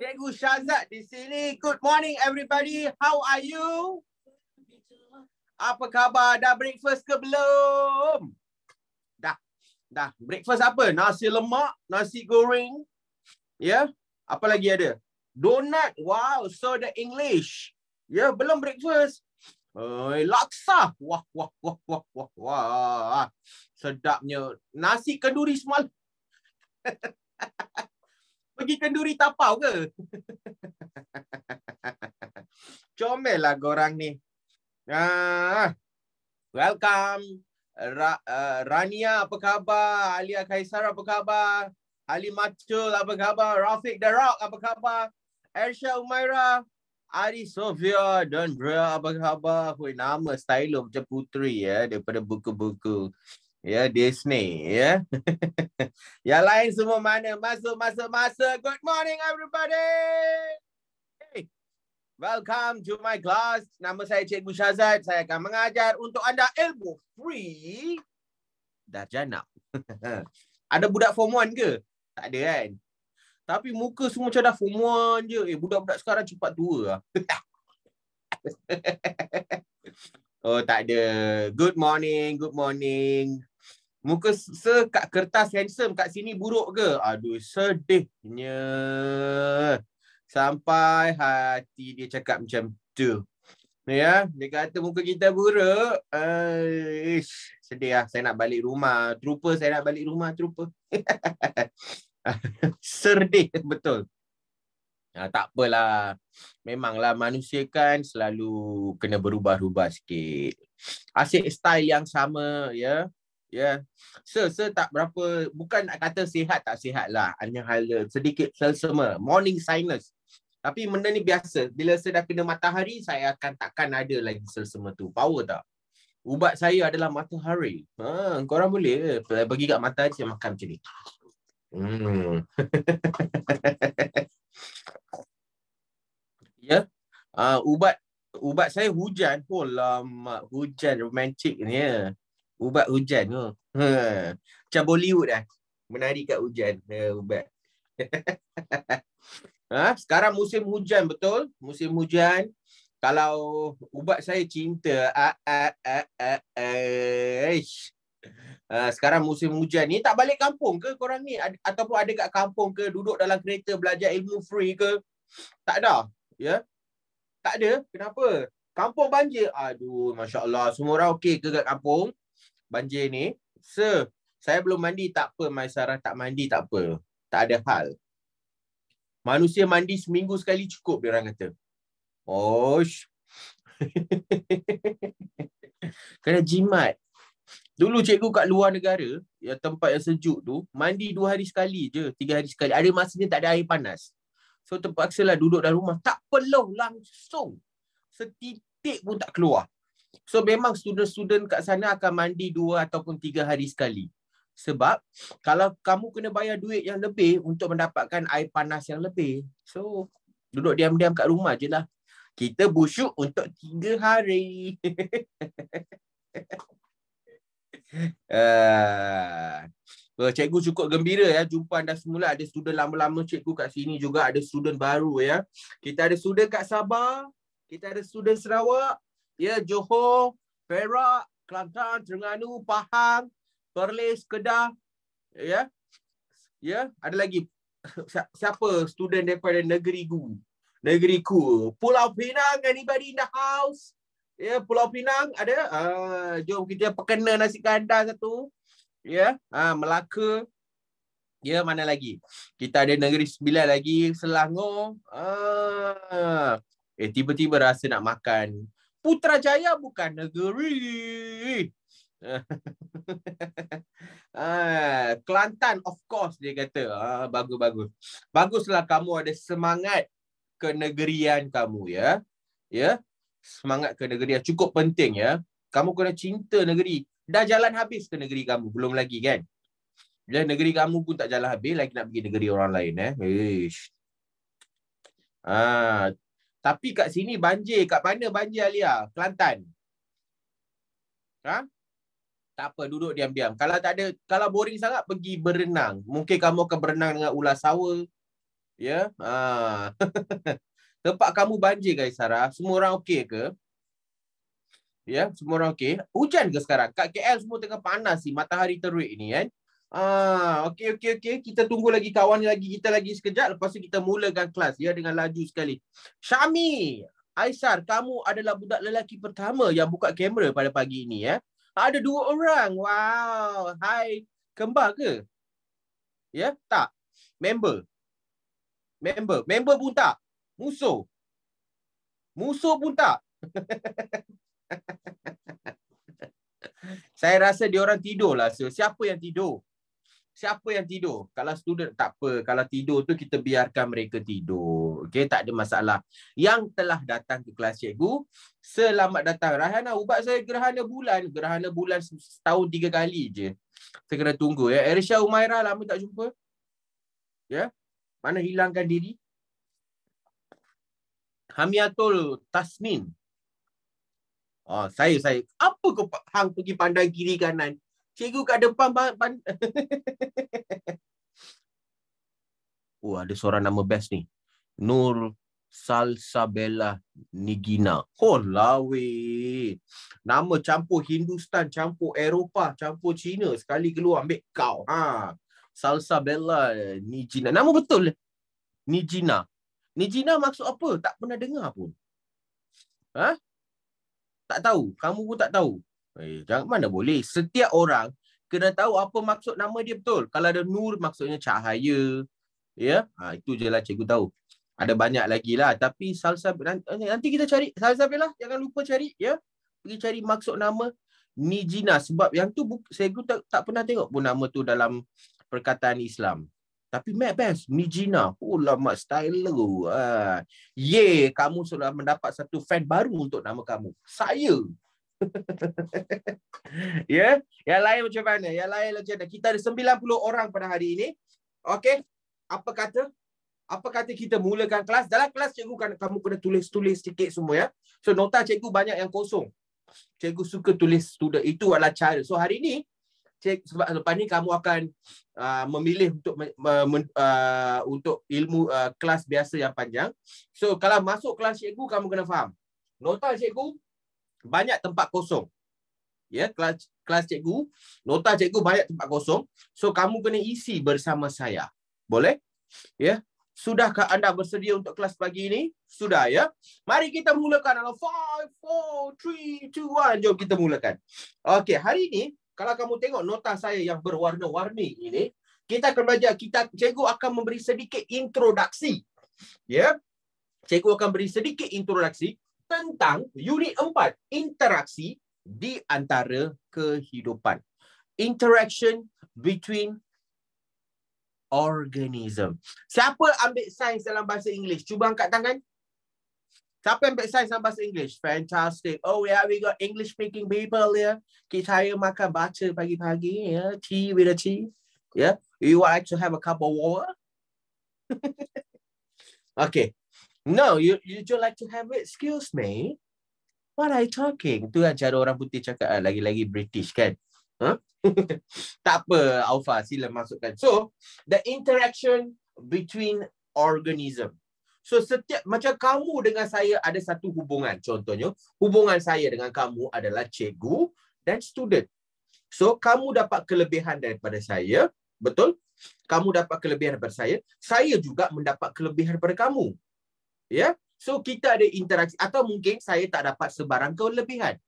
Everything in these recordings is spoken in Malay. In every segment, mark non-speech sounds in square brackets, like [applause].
Cikgu Syazat di sini. Good morning everybody. How are you? Apa khabar? Dah breakfast ke belum? Dah. Dah. Breakfast apa? Nasi lemak, nasi goreng. Ya. Yeah? Apa lagi ada? Donut. Wow. So the English. Ya. Yeah? Belum breakfast. Uh, laksa. Wah, wah, wah, wah, wah, wah. Sedapnya. Nasi kenduri semalam. [laughs] pergi kenduri tapau ke? [laughs] Comel lah korang ni. Ah, welcome. Ra, uh, Rania apa khabar? Alia Kaisar apa khabar? Ali Macul apa khabar? Rafiq The Rock apa khabar? Aisyah Umaira. Ari Sofia dan Bria apa khabar? Hui, nama stylo macam puteri ya daripada buku-buku. Ya, Disney. Ya. [laughs] Yang lain semua mana? Masuk, masuk, masuk. Good morning, everybody. Hey. Welcome to my class. Nama saya Cik Syazad. Saya akan mengajar untuk anda ilmu free. Dah Darjana. [laughs] ada budak form 1 ke? Tak ada kan? Tapi muka semua macam dah form 1 je. Eh, budak-budak sekarang cepat tua lah. [laughs] oh, tak ada. Good morning, good morning muka se sekat kertas handsome kat sini buruk ke? Aduh, sedihnya. Sampai hati dia cakap macam tu. Ya, dia kata muka kita buruk. Uh, sedih lah. Saya nak balik rumah. Terupa saya nak balik rumah. Terupa. [laughs] sedih betul. Ha, tak apalah. Memanglah manusia kan selalu kena berubah-ubah sikit. Asyik style yang sama ya. Yeah. So, so tak berapa, bukan nak kata sihat tak sihat lah. Hanya hal sedikit selsema. Morning sinus. Tapi benda ni biasa. Bila saya dah kena matahari, saya akan takkan ada lagi selsema tu. Power tak? Ubat saya adalah matahari. Ha, orang boleh eh? bagi kat matahari saya makan macam ni. Hmm. [laughs] ya. Yeah. Uh, ubat ubat saya hujan. Oh, lama hujan romantik ni. Yeah ubat hujan tu. Ha. Oh. Ha. Macam Bollywood dah. Eh, menari kat hujan. Ha, ubat. [laughs] ha? Sekarang musim hujan betul? Musim hujan. Kalau ubat saya cinta. Ah, ah, ah, ah, ah. Uh, sekarang musim hujan ni tak balik kampung ke korang ni Ad- ataupun ada kat kampung ke duduk dalam kereta belajar ilmu free ke tak ada ya yeah? tak ada kenapa kampung banjir aduh masya-Allah semua orang okey ke kat kampung banjir ni, sir, saya belum mandi tak apa, Mai tak mandi tak apa. Tak ada hal. Manusia mandi seminggu sekali cukup, dia orang kata. Oh, [laughs] Kena jimat. Dulu cikgu kat luar negara, ya tempat yang sejuk tu, mandi dua hari sekali je, tiga hari sekali. Ada masa ni tak ada air panas. So terpaksalah duduk dalam rumah. Tak perlu langsung. Setitik pun tak keluar. So memang student-student kat sana akan mandi dua ataupun tiga hari sekali. Sebab kalau kamu kena bayar duit yang lebih untuk mendapatkan air panas yang lebih. So duduk diam-diam kat rumah je lah. Kita busuk untuk tiga hari. [laughs] Ah. uh, cikgu cukup gembira ya jumpa anda semula ada student lama-lama cikgu kat sini juga ada student baru ya. Kita ada student kat Sabah, kita ada student Sarawak, ya Johor, Perak, Kelantan, Terengganu, Pahang, Perlis, Kedah, ya. Ya, ada lagi siapa student daripada negeri ku? Negeri ku. Pulau Pinang anybody in the house? Ya, Pulau Pinang ada uh, jom kita perkena nasi kandar satu. Ya, ha, uh, Melaka. Ya, mana lagi? Kita ada negeri sembilan lagi, Selangor. Uh, eh, tiba-tiba rasa nak makan. Putrajaya bukan negeri. [laughs] Ah, Kelantan of course dia kata ah, bagus-bagus. Baguslah kamu ada semangat kenegerian kamu ya. Ya. Semangat kenegerian cukup penting ya. Kamu kena cinta negeri. Dah jalan habis ke negeri kamu belum lagi kan? Bila negeri kamu pun tak jalan habis lagi nak pergi negeri orang lain eh. Ah, tapi kat sini banjir. Kat mana banjir Alia? Kelantan. Ha? Tak apa, duduk diam-diam. Kalau tak ada, kalau boring sangat, pergi berenang. Mungkin kamu akan berenang dengan ular sawa. Ya? Ha. [laughs] Tempat kamu banjir guys Sarah. Semua orang okey ke? Ya, semua orang okey. Hujan ke sekarang? Kat KL semua tengah panas si, Matahari terik ni kan. Eh? Ah, okey okey okey, kita tunggu lagi kawan lagi kita lagi sekejap lepas tu kita mulakan kelas ya dengan laju sekali. Syami, Aisar, kamu adalah budak lelaki pertama yang buka kamera pada pagi ini ya. Ada dua orang. Wow. Hai, kembar ke? Ya, tak. Member. Member, member pun tak. Musuh. Musuh pun tak. [laughs] Saya rasa dia orang tidur lah. So. Siapa yang tidur? siapa yang tidur? Kalau student tak apa, kalau tidur tu kita biarkan mereka tidur. Okey, tak ada masalah. Yang telah datang ke kelas cikgu, selamat datang. Rahana, ubat saya gerhana bulan. Gerhana bulan setahun tiga kali je. Saya kena tunggu ya. Erisha Umaira lama tak jumpa. Ya. Mana hilangkan diri? Hamiatul Tasmin. Oh, ah, saya saya apa kau hang pergi pandang kiri kanan? Cikgu kat depan ban. pan, [laughs] oh, ada seorang nama best ni. Nur Salsabella Nigina. Oh, lawe. Nama campur Hindustan, campur Eropah, campur Cina. Sekali keluar ambil kau. Ha. Salsabella Nigina. Nama betul. Nigina. Nigina maksud apa? Tak pernah dengar pun. Ha? Tak tahu. Kamu pun tak tahu. Eh, jangan mana boleh. Setiap orang kena tahu apa maksud nama dia betul. Kalau ada nur maksudnya cahaya. Ya, ha, itu je lah cikgu tahu. Ada banyak lagi lah. Tapi salsa eh, nanti kita cari salsa lah. Jangan lupa cari ya. Pergi cari maksud nama Nijina. Sebab yang tu cikgu tak, tak pernah tengok pun nama tu dalam perkataan Islam. Tapi Mac best. Nijina. Oh lama style lu. Ha. Ah. Yeah, kamu sudah mendapat satu fan baru untuk nama kamu. Saya. [laughs] ya, yeah? yang lain macam mana? Yang lain macam mana? Kita ada 90 orang pada hari ini. Okey. Apa kata? Apa kata kita mulakan kelas? Dalam kelas cikgu kan kamu kena tulis-tulis sikit semua ya. So nota cikgu banyak yang kosong. Cikgu suka tulis student. Itu adalah cara. So hari ini cik sebab lepas ni kamu akan uh, memilih untuk uh, uh, untuk ilmu uh, kelas biasa yang panjang. So kalau masuk kelas cikgu kamu kena faham. Nota cikgu banyak tempat kosong. Ya, kelas kelas cikgu, nota cikgu banyak tempat kosong. So kamu kena isi bersama saya. Boleh? Ya. Sudahkah anda bersedia untuk kelas pagi ini? Sudah ya. Mari kita mulakan. 5 4 3 2 Jom kita mulakan. Okey, hari ini kalau kamu tengok nota saya yang berwarna-warni ini, kita akan belajar kita cikgu akan memberi sedikit introduksi. Ya. Cikgu akan beri sedikit introduksi tentang unit empat interaksi di antara kehidupan. Interaction between organism. Siapa ambil sains dalam bahasa Inggeris? Cuba angkat tangan. Siapa ambil sains dalam bahasa Inggeris? Fantastic. Oh yeah, we got English speaking people here. Yeah. Kita makan baca pagi-pagi. ya. Yeah. Tea with a tea. Yeah. You would like to have a cup of water? [laughs] okay. No, you you don't like to have it. Excuse me. What are you talking? Tu lah cara orang putih cakap lah. Lagi-lagi British kan? Huh? [laughs] tak apa, Alfa. Sila masukkan. So, the interaction between organism. So, setiap macam kamu dengan saya ada satu hubungan. Contohnya, hubungan saya dengan kamu adalah cikgu dan student. So, kamu dapat kelebihan daripada saya. Betul? Kamu dapat kelebihan daripada saya. Saya juga mendapat kelebihan daripada kamu. Ya. So kita ada interaksi atau mungkin saya tak dapat sebarang kelebihan.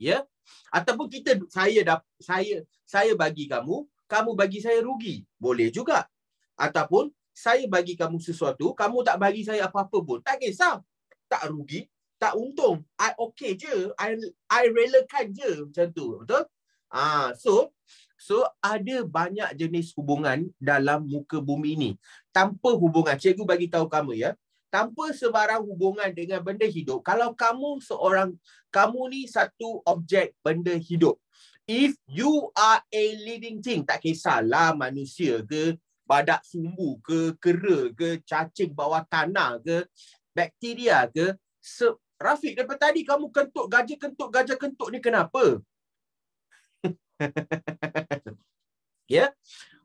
Ya. Ataupun kita saya saya saya bagi kamu, kamu bagi saya rugi. Boleh juga. Ataupun saya bagi kamu sesuatu, kamu tak bagi saya apa-apa pun. Tak kisah. Tak rugi, tak untung. I okay je. I I relakan je macam tu. Betul? Ah, ha, so so ada banyak jenis hubungan dalam muka bumi ini. Tanpa hubungan, cikgu bagi tahu kamu ya, tanpa sebarang hubungan dengan benda hidup. Kalau kamu seorang, kamu ni satu objek benda hidup. If you are a living thing, tak kisahlah manusia ke, badak sumbu ke, kera ke, cacing bawah tanah ke, bakteria ke. Se- Rafiq, daripada tadi kamu kentut, gajah kentut, gajah kentut ni kenapa? [laughs] ya? Yeah?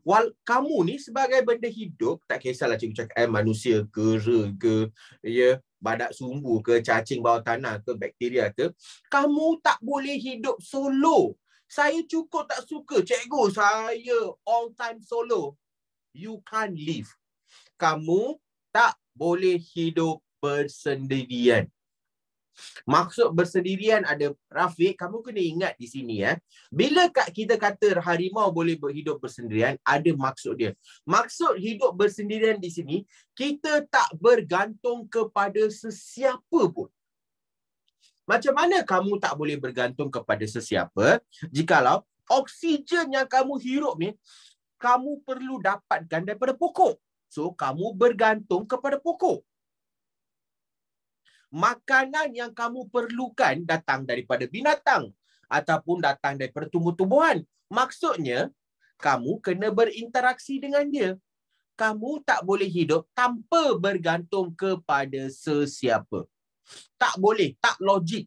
wal kamu ni sebagai benda hidup tak kisahlah cik cakap eh, manusia ke ke ya yeah, badak sumbu ke cacing bawah tanah ke bakteria ke kamu tak boleh hidup solo saya cukup tak suka cikgu saya all time solo you can't live kamu tak boleh hidup bersendirian Maksud bersendirian ada Rafiq, kamu kena ingat di sini ya. Eh. Bila kita kata harimau boleh hidup bersendirian, ada maksud dia. Maksud hidup bersendirian di sini, kita tak bergantung kepada sesiapa pun. Macam mana kamu tak boleh bergantung kepada sesiapa jikalau oksigen yang kamu hirup ni kamu perlu dapatkan daripada pokok. So kamu bergantung kepada pokok makanan yang kamu perlukan datang daripada binatang ataupun datang daripada tumbuh-tumbuhan. Maksudnya, kamu kena berinteraksi dengan dia. Kamu tak boleh hidup tanpa bergantung kepada sesiapa. Tak boleh, tak logik.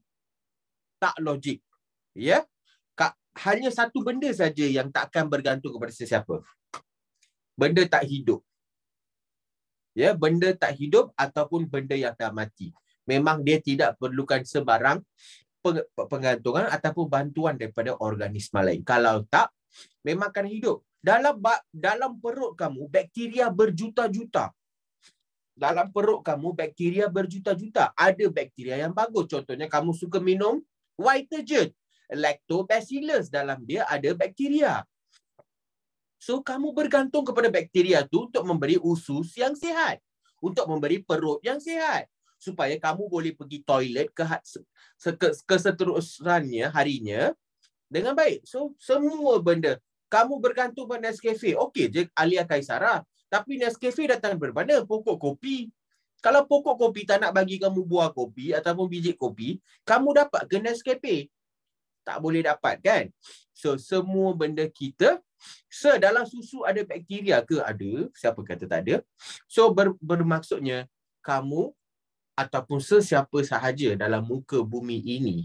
Tak logik. Ya? Kak, hanya satu benda saja yang takkan bergantung kepada sesiapa. Benda tak hidup. Ya, benda tak hidup ataupun benda yang dah mati memang dia tidak perlukan sebarang penggantungan ataupun bantuan daripada organisma lain. Kalau tak, memang akan hidup. Dalam dalam perut kamu, bakteria berjuta-juta. Dalam perut kamu, bakteria berjuta-juta. Ada bakteria yang bagus. Contohnya, kamu suka minum white detergent. Lactobacillus dalam dia ada bakteria. So, kamu bergantung kepada bakteria tu untuk memberi usus yang sihat. Untuk memberi perut yang sihat supaya kamu boleh pergi toilet ke ha-, keseterusannya harinya dengan baik. So semua benda kamu bergantung pada Nescafe. Okey je Alia Kaisara. Tapi Nescafe datang dari Pokok kopi. Kalau pokok kopi tak nak bagi kamu buah kopi ataupun biji kopi, kamu dapat ke Nescafe? Tak boleh dapat kan? So semua benda kita Sir, dalam susu ada bakteria ke? Ada. Siapa kata tak ada? So, ber- bermaksudnya kamu ataupun sesiapa sahaja dalam muka bumi ini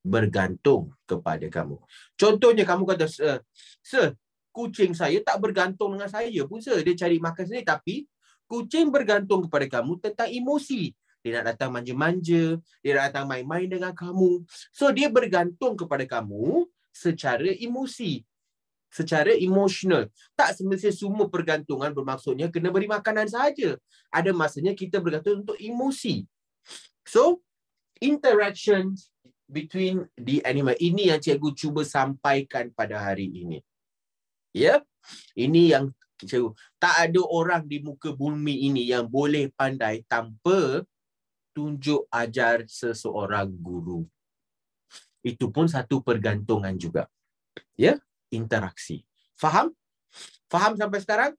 bergantung kepada kamu. Contohnya kamu kata, Sir, Sir kucing saya tak bergantung dengan saya pun, Sir. Dia cari makan sendiri. Tapi kucing bergantung kepada kamu tentang emosi. Dia nak datang manja-manja. Dia nak datang main-main dengan kamu. So, dia bergantung kepada kamu secara emosi secara emosional. Tak semestinya semua pergantungan bermaksudnya kena beri makanan saja. Ada masanya kita bergantung untuk emosi. So, interaction between the animal. Ini yang cikgu cuba sampaikan pada hari ini. Ya? Yeah? Ini yang cikgu. Tak ada orang di muka bumi ini yang boleh pandai tanpa tunjuk ajar seseorang guru. Itu pun satu pergantungan juga. Ya? Yeah? interaksi. Faham? Faham sampai sekarang?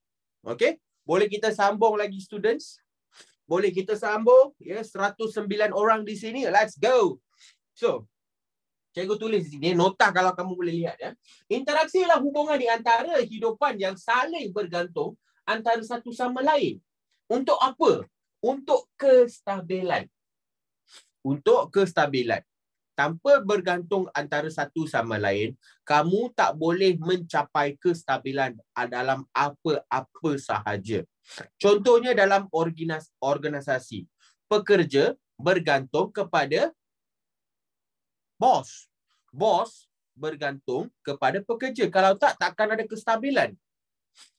Okey. Boleh kita sambung lagi students? Boleh kita sambung? Ya, yeah, 109 orang di sini. Let's go. So, cikgu tulis di sini nota kalau kamu boleh lihat ya. Interaksi ialah hubungan di antara hidupan yang saling bergantung antara satu sama lain. Untuk apa? Untuk kestabilan. Untuk kestabilan tanpa bergantung antara satu sama lain, kamu tak boleh mencapai kestabilan dalam apa-apa sahaja. Contohnya dalam organisasi, pekerja bergantung kepada bos. Bos bergantung kepada pekerja. Kalau tak, takkan ada kestabilan.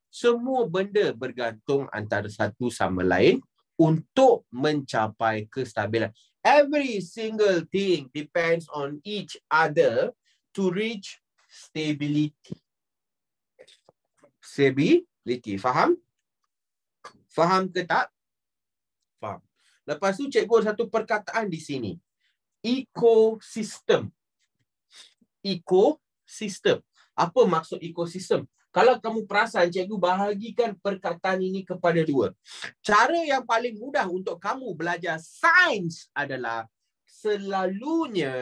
Semua benda bergantung antara satu sama lain untuk mencapai kestabilan every single thing depends on each other to reach stability. Stability. Faham? Faham ke tak? Faham. Lepas tu cikgu ada satu perkataan di sini. Ecosystem. Ecosystem. Apa maksud ecosystem? Kalau kamu perasan, cikgu bahagikan perkataan ini kepada dua. Cara yang paling mudah untuk kamu belajar sains adalah selalunya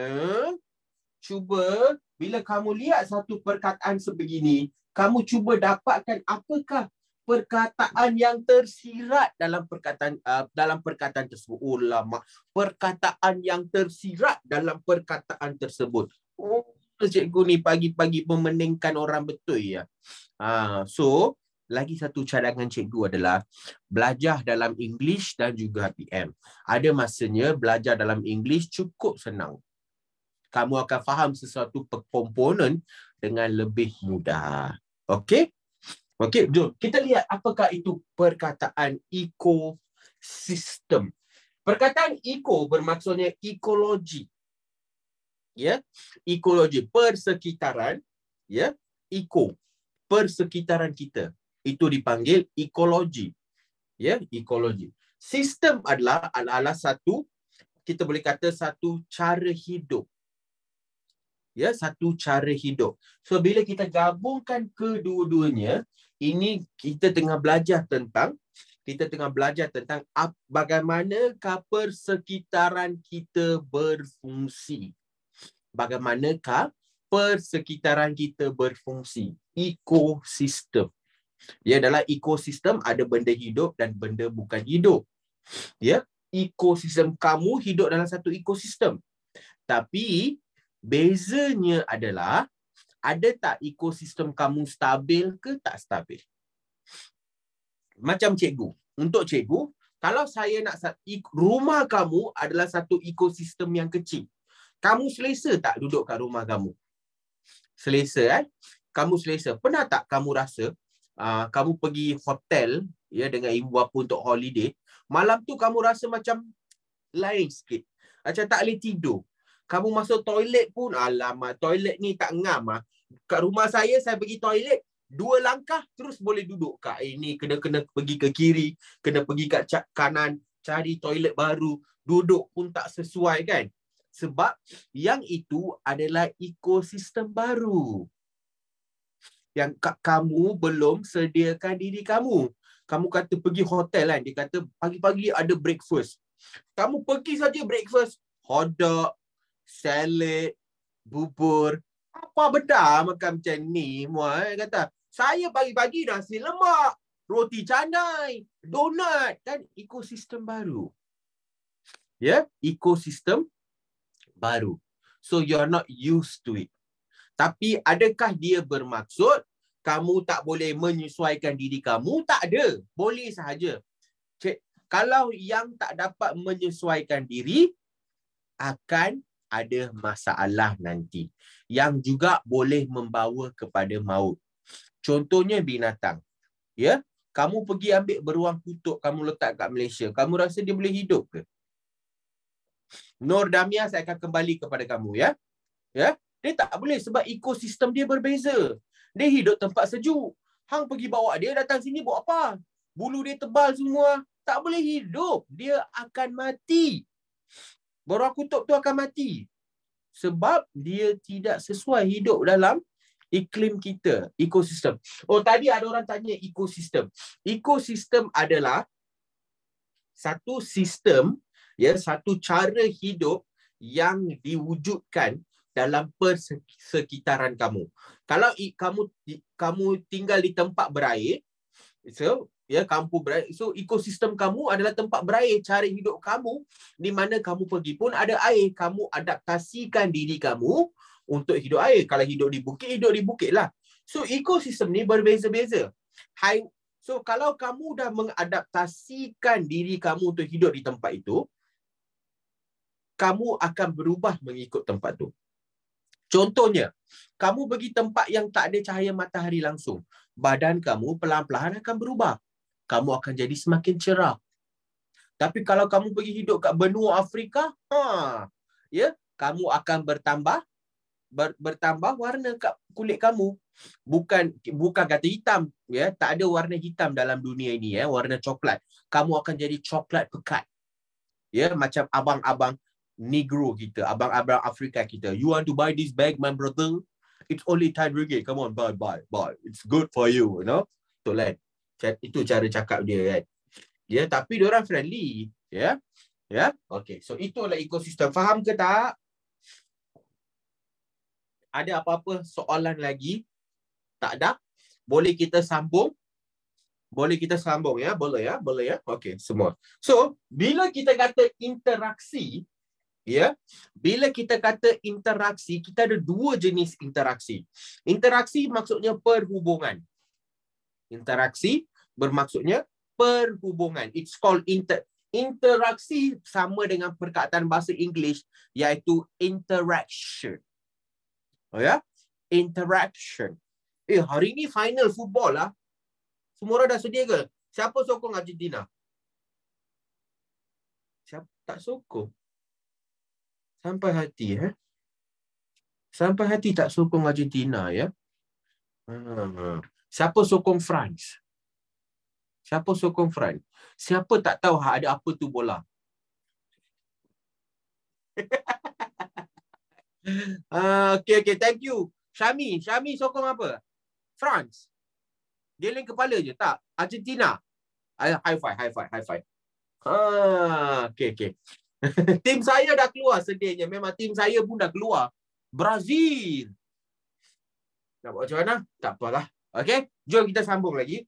cuba bila kamu lihat satu perkataan sebegini, kamu cuba dapatkan apakah perkataan yang tersirat dalam perkataan uh, dalam perkataan tersebut. ulama, oh, perkataan yang tersirat dalam perkataan tersebut. Oh, cikgu ni pagi-pagi memeningkan orang betul ya. Ha, so lagi satu cadangan cikgu adalah belajar dalam English dan juga HPM. Ada masanya belajar dalam English cukup senang. Kamu akan faham sesuatu komponen dengan lebih mudah. Okey? Okey, jom. Kita lihat apakah itu perkataan ekosistem. Perkataan eco bermaksudnya ekologi ya ekologi persekitaran ya eco persekitaran kita itu dipanggil ekologi ya ekologi sistem adalah adalah satu kita boleh kata satu cara hidup ya satu cara hidup so bila kita gabungkan kedua-duanya ini kita tengah belajar tentang kita tengah belajar tentang bagaimana persekitaran kita berfungsi bagaimanakah persekitaran kita berfungsi ekosistem ya dalam ekosistem ada benda hidup dan benda bukan hidup ya ekosistem kamu hidup dalam satu ekosistem tapi bezanya adalah ada tak ekosistem kamu stabil ke tak stabil macam cikgu untuk cikgu kalau saya nak rumah kamu adalah satu ekosistem yang kecil kamu selesa tak duduk kat rumah kamu? Selesa Eh? Kamu selesa. Pernah tak kamu rasa uh, kamu pergi hotel ya dengan ibu bapa untuk holiday, malam tu kamu rasa macam lain sikit. Macam tak boleh tidur. Kamu masuk toilet pun, alamak toilet ni tak ngam ah. Kat rumah saya, saya pergi toilet, dua langkah terus boleh duduk kat ini kena kena pergi ke kiri kena pergi kat kanan cari toilet baru duduk pun tak sesuai kan sebab yang itu adalah ekosistem baru yang kamu belum sediakan diri kamu kamu kata pergi hotel kan dia kata pagi-pagi ada breakfast kamu pergi saja breakfast hotdog salad bubur apa benda ah makan macam ni muai kata saya pagi-pagi nasi lemak roti canai donat dan ekosistem baru ya ekosistem baru. So you are not used to it. Tapi adakah dia bermaksud kamu tak boleh menyesuaikan diri kamu? Tak ada. Boleh sahaja. Cik, kalau yang tak dapat menyesuaikan diri, akan ada masalah nanti. Yang juga boleh membawa kepada maut. Contohnya binatang. Ya, kamu pergi ambil beruang kutuk kamu letak kat Malaysia. Kamu rasa dia boleh hidup ke? Nur Damia saya akan kembali kepada kamu ya. Ya. Dia tak boleh sebab ekosistem dia berbeza. Dia hidup tempat sejuk. Hang pergi bawa dia datang sini buat apa? Bulu dia tebal semua. Tak boleh hidup. Dia akan mati. Baru kutub tu akan mati. Sebab dia tidak sesuai hidup dalam iklim kita. Ekosistem. Oh tadi ada orang tanya ekosistem. Ekosistem adalah satu sistem ya satu cara hidup yang diwujudkan dalam persekitaran kamu. Kalau kamu kamu tinggal di tempat berair, so ya kampung berair, so ekosistem kamu adalah tempat berair. Cara hidup kamu di mana kamu pergi pun ada air. Kamu adaptasikan diri kamu untuk hidup air. Kalau hidup di bukit, hidup di bukit lah. So ekosistem ni berbeza-beza. So kalau kamu dah mengadaptasikan diri kamu untuk hidup di tempat itu, kamu akan berubah mengikut tempat tu. Contohnya, kamu pergi tempat yang tak ada cahaya matahari langsung, badan kamu pelan-pelan akan berubah. Kamu akan jadi semakin cerah. Tapi kalau kamu pergi hidup kat benua Afrika, ha, ya, kamu akan bertambah ber, bertambah warna kat kulit kamu. Bukan bukan kata hitam, ya, tak ada warna hitam dalam dunia ini, ya, warna coklat. Kamu akan jadi coklat pekat. Ya, macam abang-abang Negro kita, abang-abang Afrika kita. You want to buy this bag, my brother? It's only 10 ringgit. Come on, buy, buy, buy. It's good for you, you know? So, lad, kan? itu cara cakap dia, kan? Ya, yeah, tapi orang friendly. Ya? Yeah? Ya? Yeah? Okay, so itulah ekosistem. Faham ke tak? Ada apa-apa soalan lagi? Tak ada? Boleh kita sambung? Boleh kita sambung, ya? Boleh, ya? Boleh, ya? Okay, semua. So, bila kita kata interaksi, ya bila kita kata interaksi kita ada dua jenis interaksi interaksi maksudnya perhubungan interaksi bermaksudnya perhubungan it's called inter interaksi sama dengan perkataan bahasa Inggeris, iaitu interaction oh ya interaction eh hari ni final football lah semua orang dah sedia ke siapa sokong Argentina siapa tak sokong sampai hati ya. Sampai hati tak sokong Argentina ya. Ha. Siapa sokong France? Siapa sokong France? Siapa tak tahu ada apa tu bola? uh, [laughs] ah, okay, okay. Thank you. Shami Shami sokong apa? France. Geleng kepala je. Tak. Argentina. Ah, high five, high five, high five. Ah, okay, okay. [laughs] tim saya dah keluar sedihnya. Memang tim saya pun dah keluar. Brazil. Nak buat macam mana? Tak apalah. Okay. Jom kita sambung lagi.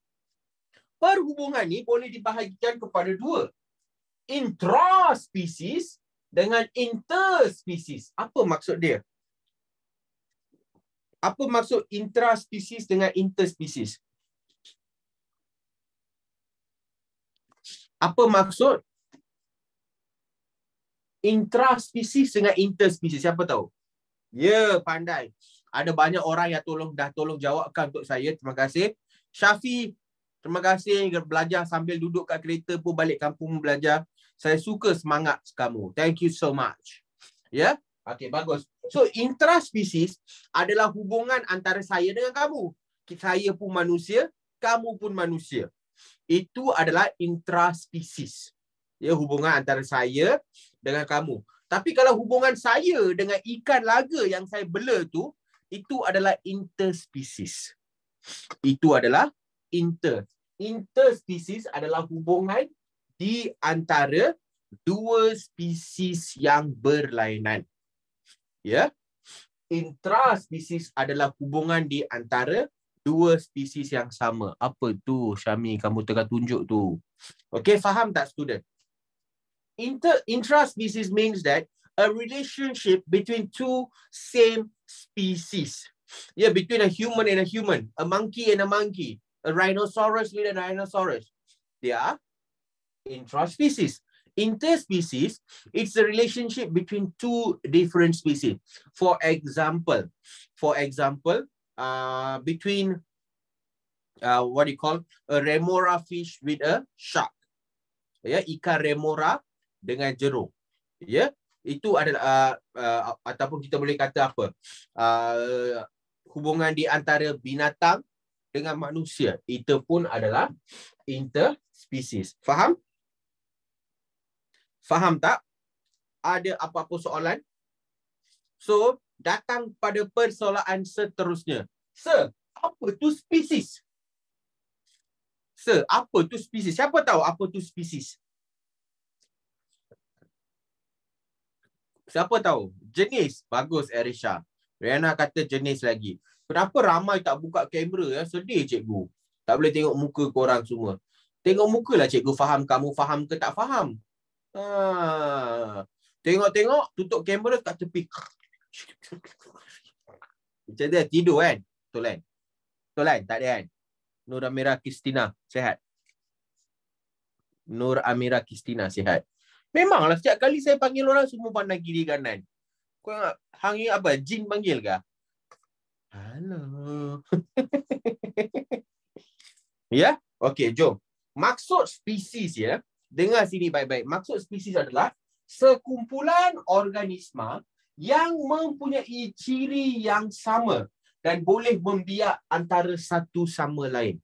Perhubungan ni boleh dibahagikan kepada dua. Intraspecies dengan interspecies. Apa maksud dia? Apa maksud intraspecies dengan interspecies? Apa maksud intraspecies dengan interspecies. Siapa tahu? Ya, yeah, pandai. Ada banyak orang yang tolong dah tolong jawabkan untuk saya. Terima kasih. Syafi, terima kasih belajar sambil duduk kat kereta pun balik kampung belajar. Saya suka semangat kamu. Thank you so much. Ya? Yeah? Okay, bagus. So, intraspecies adalah hubungan antara saya dengan kamu. Saya pun manusia, kamu pun manusia. Itu adalah intraspecies. Ya, hubungan antara saya dengan kamu. Tapi kalau hubungan saya dengan ikan laga yang saya bela tu, itu adalah interspecies. Itu adalah inter. Interspecies adalah hubungan di antara dua spesies yang berlainan. Ya. Yeah? Intraspecies adalah hubungan di antara dua spesies yang sama. Apa tu Syami kamu tengah tunjuk tu? Okey, faham tak student? inter intraspecies means that a relationship between two same species. Yeah, between a human and a human, a monkey and a monkey, a rhinoceros with a rhinoceros. They are intraspecies. Interspecies, it's a relationship between two different species. For example, for example, uh, between uh, what do you call a remora fish with a shark. Yeah, Ica remora dengan jeruk. Ya, itu adalah uh, uh, ataupun kita boleh kata apa? Uh, hubungan di antara binatang dengan manusia. Itu pun adalah interspecies. Faham? Faham tak? Ada apa-apa soalan? So, datang pada persoalan seterusnya. Sir, apa tu species? Sir, apa tu species? Siapa tahu apa tu species? siapa tahu jenis bagus Erisha Riana kata jenis lagi kenapa ramai tak buka kamera ya sedih cikgu tak boleh tengok muka korang semua tengok muka lah cikgu faham kamu faham ke tak faham ha. tengok-tengok tutup kamera kat tepi macam dia tidur kan betul kan betul kan tak ada kan Nur Amira Kristina sehat Nur Amira Kristina sehat Memanglah setiap kali saya panggil orang semua pandang kiri kanan. Kau ingat hang ingat apa? Jin panggil ke? Hello. [laughs] ya? Yeah? Okey, jom. Maksud spesies ya. Dengar sini baik-baik. Maksud spesies adalah sekumpulan organisma yang mempunyai ciri yang sama dan boleh membiak antara satu sama lain.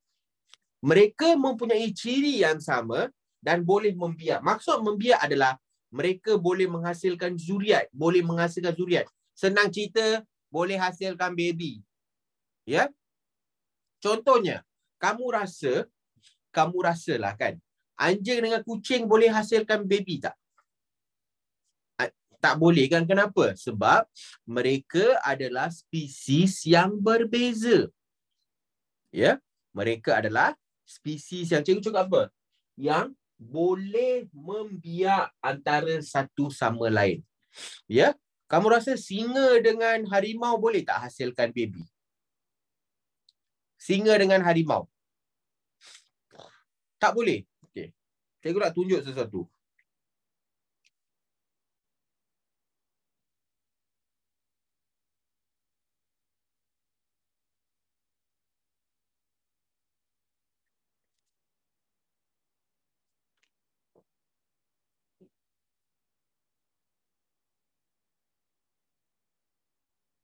Mereka mempunyai ciri yang sama dan boleh membiak. Maksud membiak adalah mereka boleh menghasilkan zuriat, boleh menghasilkan zuriat. Senang cerita, boleh hasilkan baby. Ya? Contohnya, kamu rasa, kamu rasalah kan, anjing dengan kucing boleh hasilkan baby tak? Tak boleh kan? Kenapa? Sebab mereka adalah spesies yang berbeza. Ya? Mereka adalah spesies yang cikgu cakap apa? Yang boleh membiak antara satu sama lain. Ya? Kamu rasa singa dengan harimau boleh tak hasilkan baby? Singa dengan harimau. Tak boleh. Okey. Cikgu nak tunjuk sesuatu.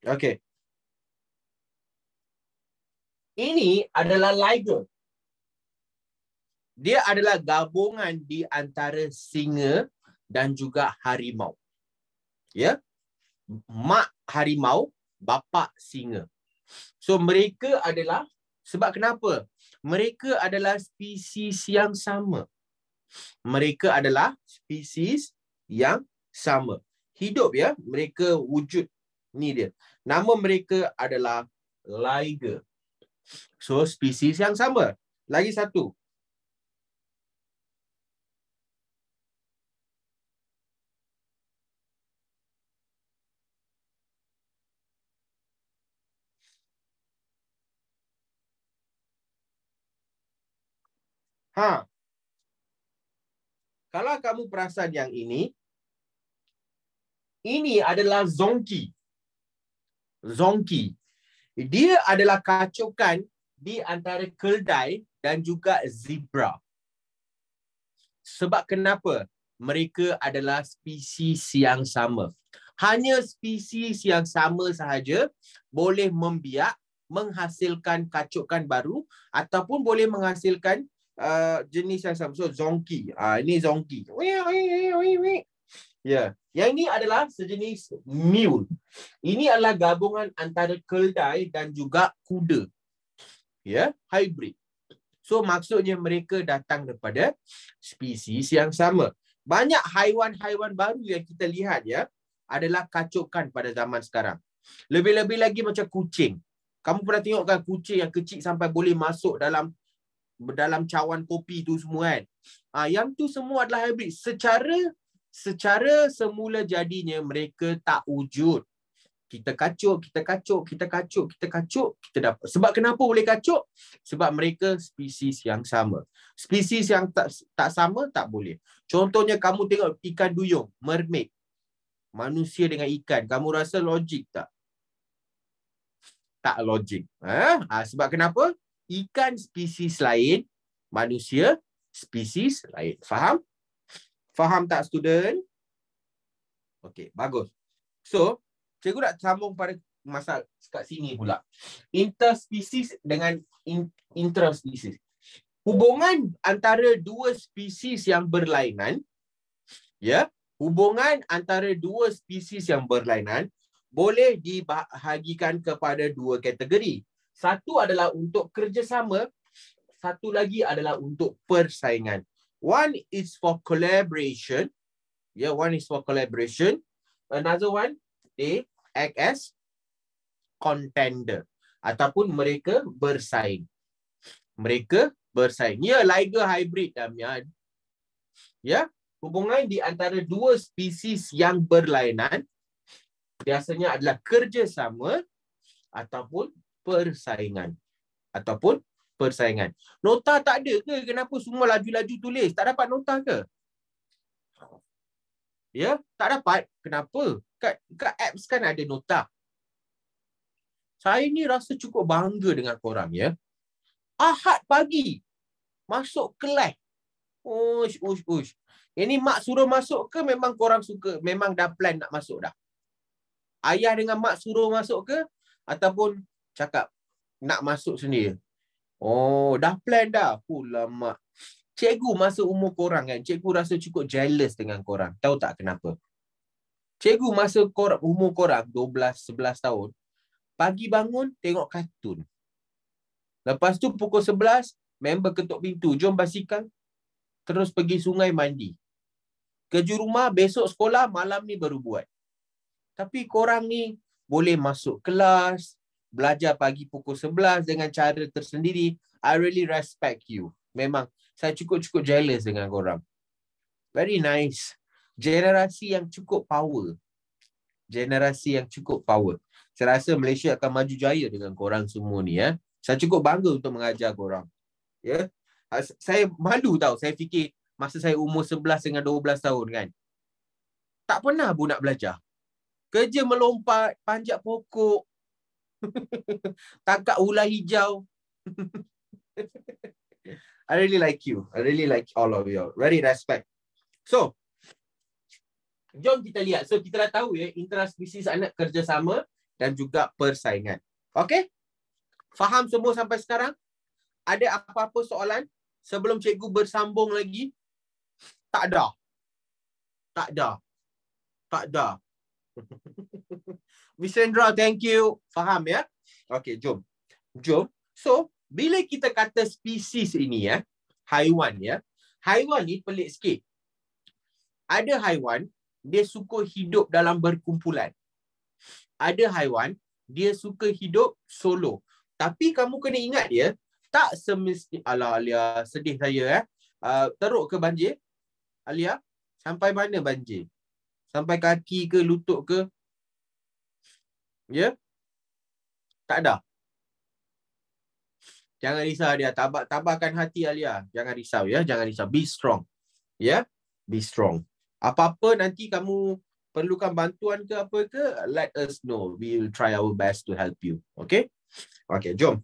Okey. Ini adalah liger. Dia adalah gabungan di antara singa dan juga harimau. Ya. Mak harimau, bapa singa. So mereka adalah sebab kenapa? Mereka adalah spesies yang sama. Mereka adalah spesies yang sama. Hidup ya, mereka wujud ni dia. Nama mereka adalah Liger. So, spesies yang sama. Lagi satu. Ha. Kalau kamu perasan yang ini, ini adalah zonkey. Zongki. Dia adalah kacukan di antara keldai dan juga zebra. Sebab kenapa? Mereka adalah spesies yang sama. Hanya spesies yang sama sahaja boleh membiak menghasilkan kacukan baru ataupun boleh menghasilkan uh, jenis yang sama. So, zonki. Uh, ini zonki. Ya. Yeah. Yang ini adalah sejenis mule. Ini adalah gabungan antara keldai dan juga kuda. Ya, hybrid. So maksudnya mereka datang daripada spesies yang sama. Banyak haiwan-haiwan baru yang kita lihat ya adalah kacukan pada zaman sekarang. Lebih-lebih lagi macam kucing. Kamu pernah tengokkan kucing yang kecil sampai boleh masuk dalam dalam cawan kopi tu semua kan? Ah, yang tu semua adalah hybrid. Secara secara semula jadinya mereka tak wujud. Kita kacuk, kita kacuk, kita kacuk, kita kacuk, kita dapat. Sebab kenapa boleh kacuk? Sebab mereka spesies yang sama. Spesies yang tak tak sama tak boleh. Contohnya kamu tengok ikan duyung, mermaid. Manusia dengan ikan, kamu rasa logik tak? Tak logik. Ha? ha sebab kenapa? Ikan spesies lain, manusia spesies lain. Faham? Faham tak student? Okey, bagus. So, cikgu nak sambung pada masalah kat sini pula. Interspecies dengan in, intraspecies. Hubungan antara dua spesies yang berlainan, ya, yeah, hubungan antara dua spesies yang berlainan boleh dibahagikan kepada dua kategori. Satu adalah untuk kerjasama, satu lagi adalah untuk persaingan. One is for collaboration. Yeah, one is for collaboration. Another one, they act as contender. Ataupun mereka bersaing. Mereka bersaing. Ya, yeah, a hybrid, Damian. Ya, yeah, hubungan di antara dua spesies yang berlainan biasanya adalah kerjasama ataupun persaingan. Ataupun persaingan. Nota tak ada ke? Kenapa semua laju-laju tulis? Tak dapat nota ke? Ya, tak dapat. Kenapa? Kat, kat apps kan ada nota. Saya ni rasa cukup bangga dengan korang ya. Ahad pagi masuk kelas. Ush, ush, ush. Ini mak suruh masuk ke memang korang suka? Memang dah plan nak masuk dah? Ayah dengan mak suruh masuk ke? Ataupun cakap nak masuk sendiri? Oh, dah plan dah. Ulama. Cikgu masa umur korang kan, cikgu rasa cukup jealous dengan korang. Tahu tak kenapa? Cikgu masa korang, umur korang 12, 11 tahun, pagi bangun tengok kartun. Lepas tu pukul 11, member ketuk pintu. Jom basikal. Terus pergi sungai mandi. Keju rumah, besok sekolah, malam ni baru buat. Tapi korang ni boleh masuk kelas, belajar pagi pukul 11 dengan cara tersendiri. I really respect you. Memang saya cukup-cukup jealous dengan korang. Very nice. Generasi yang cukup power. Generasi yang cukup power. Saya rasa Malaysia akan maju jaya dengan korang semua ni. Ya. Saya cukup bangga untuk mengajar korang. Ya. Ah, saya malu tau. Saya fikir masa saya umur 11 dengan 12 tahun kan. Tak pernah pun nak belajar. Kerja melompat, panjat pokok, [laughs] Tangkap ular hijau. [laughs] I really like you. I really like all of you. Very respect. So, jom kita lihat. So, kita dah tahu ya, interest bisnis anak kerjasama dan juga persaingan. Okay? Faham semua sampai sekarang? Ada apa-apa soalan? Sebelum cikgu bersambung lagi? Tak ada. Tak ada. Tak ada. [laughs] Misendra, thank you. Faham ya? Okay, jom. Jom. So, bila kita kata species ini ya, haiwan ya, haiwan ni pelik sikit. Ada haiwan, dia suka hidup dalam berkumpulan. Ada haiwan, dia suka hidup solo. Tapi kamu kena ingat dia, tak semestinya, alah Alia, sedih saya eh. Uh, teruk ke banjir? Alia, sampai mana banjir? Sampai kaki ke lutut ke? Ya? Yeah? Tak ada. Jangan risau dia. Tabah, tabahkan hati Alia. Jangan risau ya. Jangan risau. Be strong. Ya? Yeah? Be strong. Apa-apa nanti kamu perlukan bantuan ke apa ke, let us know. We will try our best to help you. Okay? Okay, jom.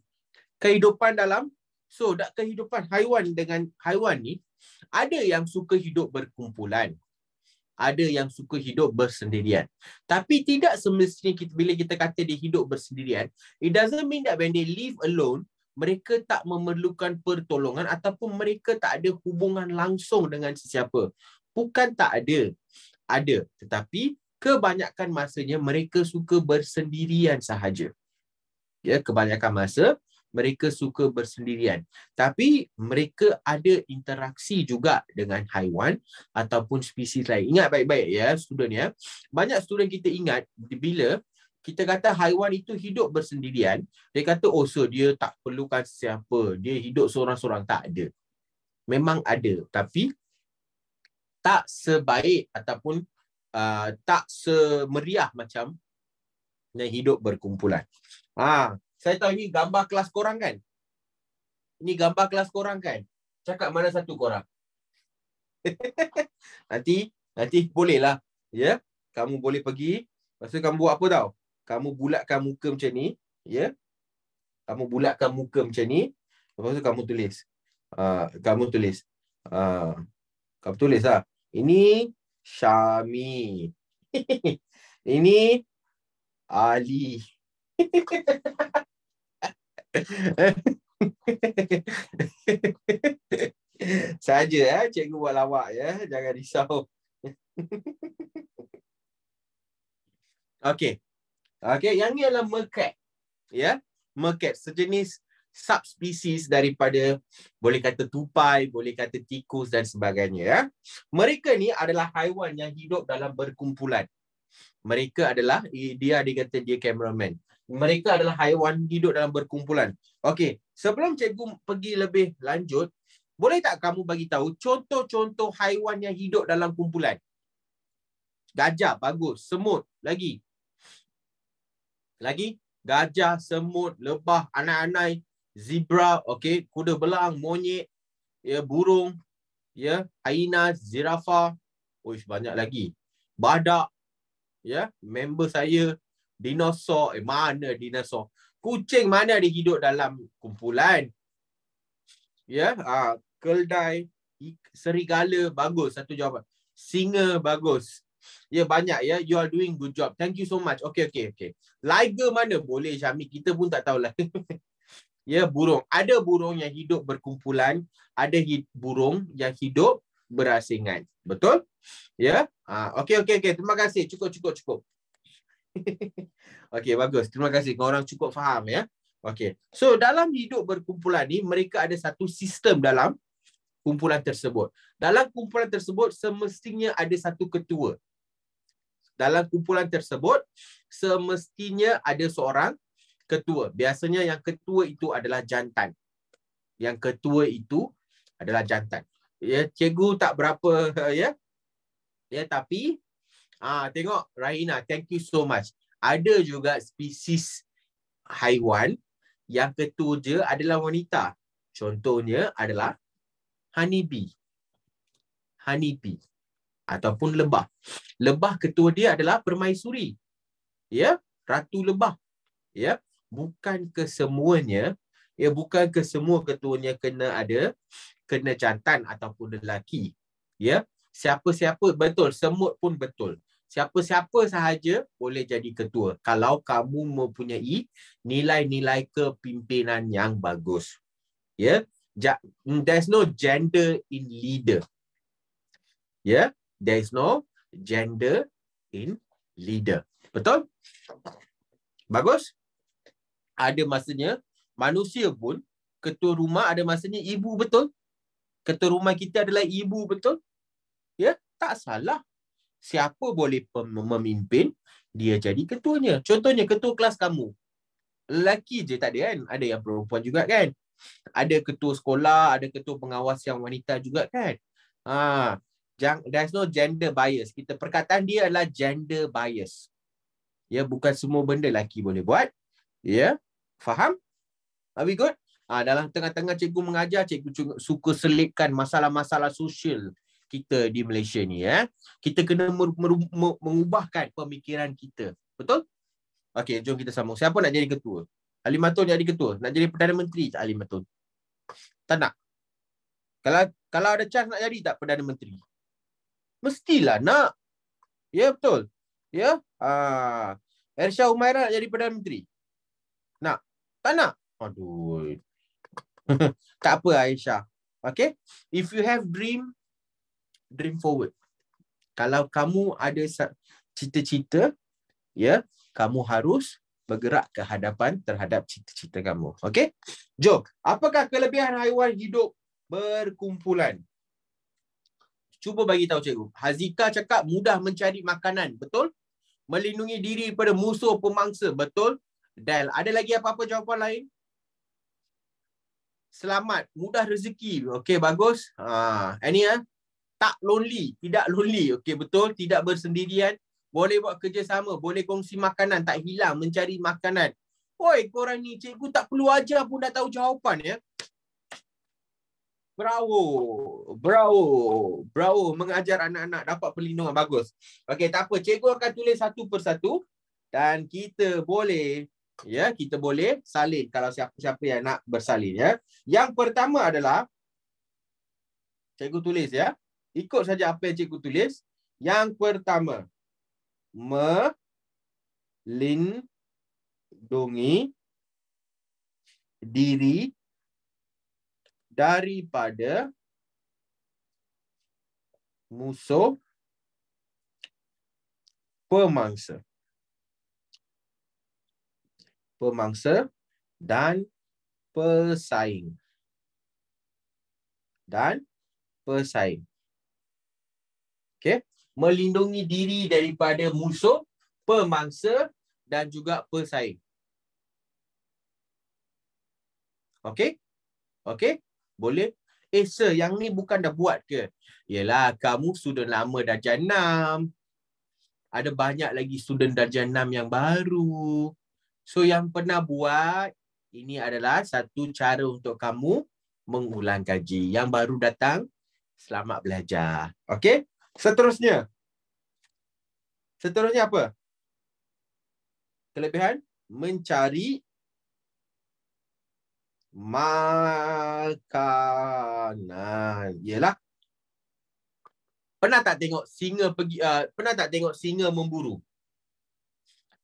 Kehidupan dalam. So, dah kehidupan haiwan dengan haiwan ni, ada yang suka hidup berkumpulan ada yang suka hidup bersendirian. Tapi tidak semestinya kita, bila kita kata dia hidup bersendirian, it doesn't mean that when they live alone, mereka tak memerlukan pertolongan ataupun mereka tak ada hubungan langsung dengan sesiapa. Bukan tak ada. Ada. Tetapi kebanyakan masanya mereka suka bersendirian sahaja. Ya, kebanyakan masa mereka suka bersendirian. Tapi mereka ada interaksi juga dengan haiwan ataupun spesies lain. Ingat baik-baik ya, student ya. Banyak student kita ingat bila kita kata haiwan itu hidup bersendirian, dia kata oh so dia tak perlukan siapa, dia hidup seorang-seorang tak ada. Memang ada, tapi tak sebaik ataupun uh, tak semeriah macam hidup berkumpulan. Ah saya tahu ini gambar kelas korang kan? Ini gambar kelas korang kan? Cakap mana satu korang? [laughs] nanti nanti bolehlah. Ya. Yeah? Kamu boleh pergi. Pastu kamu buat apa tau? Kamu bulatkan muka macam ni. Ya. Yeah? Kamu bulatkan muka macam ni. Lepas tu kamu tulis. Uh, kamu tulis. Uh, kamu tulis lah. Ini Syami. [laughs] ini Ali. [laughs] Saja ya, eh, cikgu buat lawak ya, jangan risau. [laughs] Okey. Okey, yang ni adalah meerkat. Ya, meerkat sejenis subspecies daripada boleh kata tupai, boleh kata tikus dan sebagainya ya. Mereka ni adalah haiwan yang hidup dalam berkumpulan. Mereka adalah dia dikatakan dia cameraman mereka adalah haiwan hidup dalam berkumpulan. Okey, sebelum cikgu pergi lebih lanjut, boleh tak kamu bagi tahu contoh-contoh haiwan yang hidup dalam kumpulan? Gajah, bagus. Semut, lagi. Lagi, gajah, semut, lebah, anai-anai, zebra, okey, kuda belang, monyet, ya, burung, ya, hyena, zirafa, oish banyak lagi. Badak, ya, member saya dinosaur eh mana dinosaur kucing mana dia hidup dalam kumpulan ya ah keldai serigala bagus satu jawapan singa bagus ya yeah, banyak ya yeah. you are doing good job thank you so much okay okay okay liger mana boleh Syami kita pun tak tahulah [laughs] ya yeah, burung ada burung yang hidup berkumpulan ada hid- burung yang hidup berasingan betul ya yeah? ah okay okay okay terima kasih cukup cukup cukup [laughs] okey bagus terima kasih kau orang cukup faham ya okey so dalam hidup berkumpulan ni mereka ada satu sistem dalam kumpulan tersebut dalam kumpulan tersebut semestinya ada satu ketua dalam kumpulan tersebut semestinya ada seorang ketua biasanya yang ketua itu adalah jantan yang ketua itu adalah jantan ya cikgu tak berapa [laughs] ya ya tapi Ah, tengok Raina, thank you so much. Ada juga spesies haiwan yang ketua je adalah wanita. Contohnya adalah honey bee, honey bee ataupun lebah. Lebah ketua dia adalah permaisuri. Ya, yeah? ratu lebah. Ya, yeah? bukan kesemuanya, ya yeah, bukan kesemua ketuanya kena ada kena jantan ataupun lelaki. Ya, yeah? siapa-siapa betul, semut pun betul siapa-siapa sahaja boleh jadi ketua kalau kamu mempunyai nilai-nilai kepimpinan yang bagus. Ya, yeah? Mm, there's no gender in leader. Ya, yeah? there's no gender in leader. Betul? Bagus? Ada masanya manusia pun ketua rumah ada masanya ibu betul? Ketua rumah kita adalah ibu betul? Ya, yeah? tak salah siapa boleh memimpin dia jadi ketuanya contohnya ketua kelas kamu lelaki je tak ada kan ada yang perempuan juga kan ada ketua sekolah ada ketua pengawas yang wanita juga kan ha there's no gender bias kita perkataan dia adalah gender bias ya bukan semua benda lelaki boleh buat ya faham are we good ha, dalam tengah-tengah cikgu mengajar cikgu suka selipkan masalah-masalah sosial kita di Malaysia ni ya. Eh? Kita kena mengubahkan pemikiran kita. Betul? Okey, jom kita sambung. Siapa nak jadi ketua? Ali Matul jadi ketua. Nak jadi Perdana Menteri tak Ali Matul? Tak nak. Kalau kalau ada chance nak jadi tak Perdana Menteri? Mestilah nak. Ya betul. Ya. Ah, Ersha Umaira nak jadi Perdana Menteri. Nak. Tak nak. Aduh. [laughs] tak apa Aisyah. Okay. If you have dream, dream forward. Kalau kamu ada cita-cita, ya, kamu harus bergerak ke hadapan terhadap cita-cita kamu. Okey? Jom. Apakah kelebihan haiwan hidup berkumpulan? Cuba bagi tahu cikgu. Hazika cakap mudah mencari makanan, betul? Melindungi diri daripada musuh pemangsa, betul? Dan ada lagi apa-apa jawapan lain? Selamat, mudah rezeki. Okey, bagus. Ha, uh, any uh? tak lonely, tidak lonely. Okey, betul, tidak bersendirian. Boleh buat kerjasama, boleh kongsi makanan, tak hilang mencari makanan. Oi, korang ni cikgu tak perlu ajar pun dah tahu jawapan ya. Bravo, bravo, bravo mengajar anak-anak dapat perlindungan bagus. Okey, tak apa, cikgu akan tulis satu persatu dan kita boleh ya, kita boleh salin kalau siapa-siapa yang nak bersalin ya. Yang pertama adalah cikgu tulis ya. Ikut saja apa yang cikgu tulis. Yang pertama, melindungi diri daripada musuh pemangsa. Pemangsa dan pesaing. Dan pesaing okay? melindungi diri daripada musuh, pemangsa dan juga pesaing. Okay, okay, Boleh? Eh, sir, yang ni bukan dah buat ke? Yelah, kamu sudah lama dah janam. Ada banyak lagi student dah janam yang baru. So, yang pernah buat, ini adalah satu cara untuk kamu mengulang kaji. Yang baru datang, selamat belajar. Okay? Seterusnya. Seterusnya apa? Kelebihan mencari makanan. Iyalah. Pernah tak tengok singa pergi uh, pernah tak tengok singa memburu?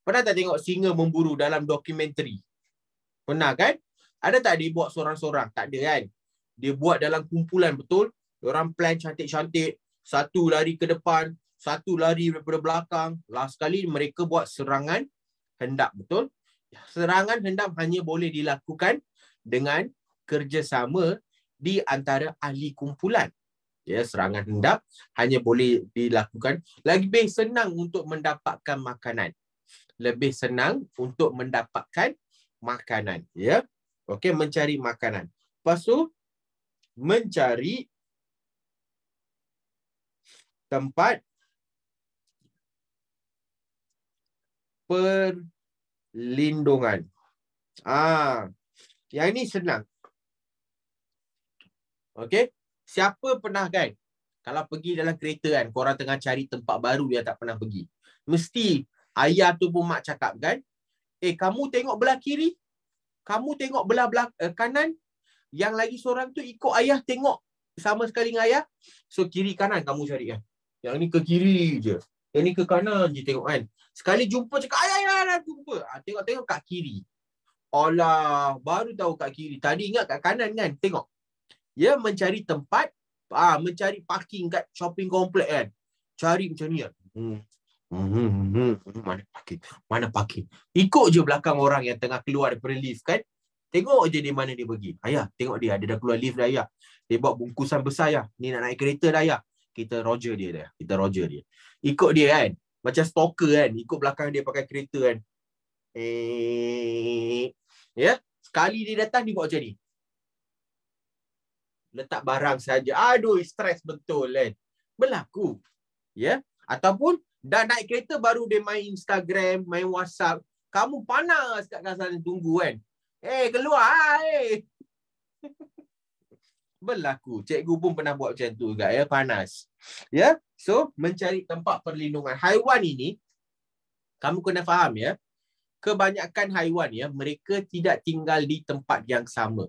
Pernah tak tengok singa memburu dalam dokumentari? Pernah kan? Ada tak dibuat seorang-seorang? Tak ada kan? Dia buat dalam kumpulan betul. Orang plan cantik-cantik, satu lari ke depan, satu lari daripada belakang. Last sekali mereka buat serangan hendap, betul? Ya, serangan hendap hanya boleh dilakukan dengan kerjasama di antara ahli kumpulan. Ya, serangan hendap hanya boleh dilakukan Lagi lebih senang untuk mendapatkan makanan. Lebih senang untuk mendapatkan makanan, ya. Okey, mencari makanan. Lepas mencari tempat perlindungan. Ah, yang ini senang. Okey, siapa pernah kan? Kalau pergi dalam kereta kan, korang tengah cari tempat baru yang tak pernah pergi. Mesti ayah tu pun mak cakap kan, eh kamu tengok belah kiri, kamu tengok belah, belah eh, kanan, yang lagi seorang tu ikut ayah tengok sama sekali dengan ayah. So kiri kanan kamu cari kan. Ya? Yang ni ke kiri je. Yang ni ke kanan je tengok kan. Sekali jumpa cakap, ayah, ayah, ayah, jumpa. Ha, ah, tengok-tengok kat kiri. Alah, baru tahu kat kiri. Tadi ingat kat kanan kan, tengok. Ya, mencari tempat, ah ha, mencari parking kat shopping complex kan. Cari macam ni kan. Hmm. Hmm, hmm. hmm, hmm, hmm. Mana parking? Mana parking? Ikut je belakang orang yang tengah keluar daripada lift kan. Tengok je di mana dia pergi. Ayah, tengok dia. Dia dah keluar lift dah, ayah. Dia bawa bungkusan besar, ayah. Ni nak naik kereta dah, ayah kita roger dia dah. Kita roger dia. Ikut dia kan. Macam stalker kan. Ikut belakang dia pakai kereta kan. Eh. Ya. Yeah? Sekali dia datang dia buat macam ni. Letak barang saja. Aduh, stres betul kan. Berlaku. Ya. Yeah? Ataupun dah naik kereta baru dia main Instagram, main WhatsApp. Kamu panas kat kawasan tunggu kan. Eh, hey, keluar. Ah, eh. Hey. [laughs] berlaku. Cikgu pun pernah buat macam tu juga ya, panas. Ya? So, mencari tempat perlindungan. Haiwan ini, kamu kena faham ya, kebanyakan haiwan ya, mereka tidak tinggal di tempat yang sama.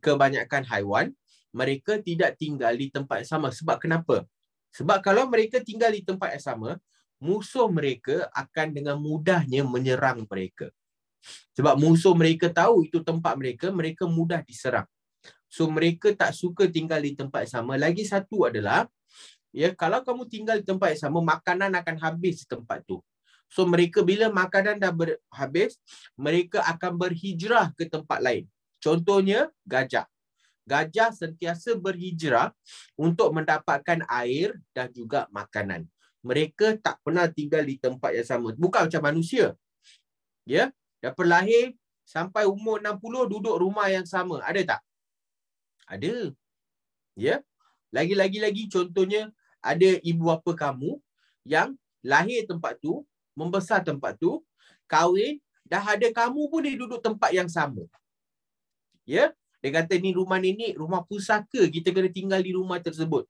Kebanyakan haiwan, mereka tidak tinggal di tempat yang sama. Sebab kenapa? Sebab kalau mereka tinggal di tempat yang sama, musuh mereka akan dengan mudahnya menyerang mereka. Sebab musuh mereka tahu itu tempat mereka, mereka mudah diserang. So mereka tak suka tinggal di tempat yang sama. Lagi satu adalah ya kalau kamu tinggal di tempat yang sama makanan akan habis di tempat tu. So mereka bila makanan dah ber- habis, mereka akan berhijrah ke tempat lain. Contohnya gajah. Gajah sentiasa berhijrah untuk mendapatkan air dan juga makanan. Mereka tak pernah tinggal di tempat yang sama. Bukan macam manusia. Ya, dah lahir sampai umur 60 duduk rumah yang sama. Ada tak? Ada. Ya. Yeah? Lagi-lagi lagi contohnya ada ibu bapa kamu yang lahir tempat tu, membesar tempat tu, kahwin dah ada kamu pun dia duduk tempat yang sama. Ya. Yeah? Dia kata ni rumah nenek, rumah pusaka, kita kena tinggal di rumah tersebut.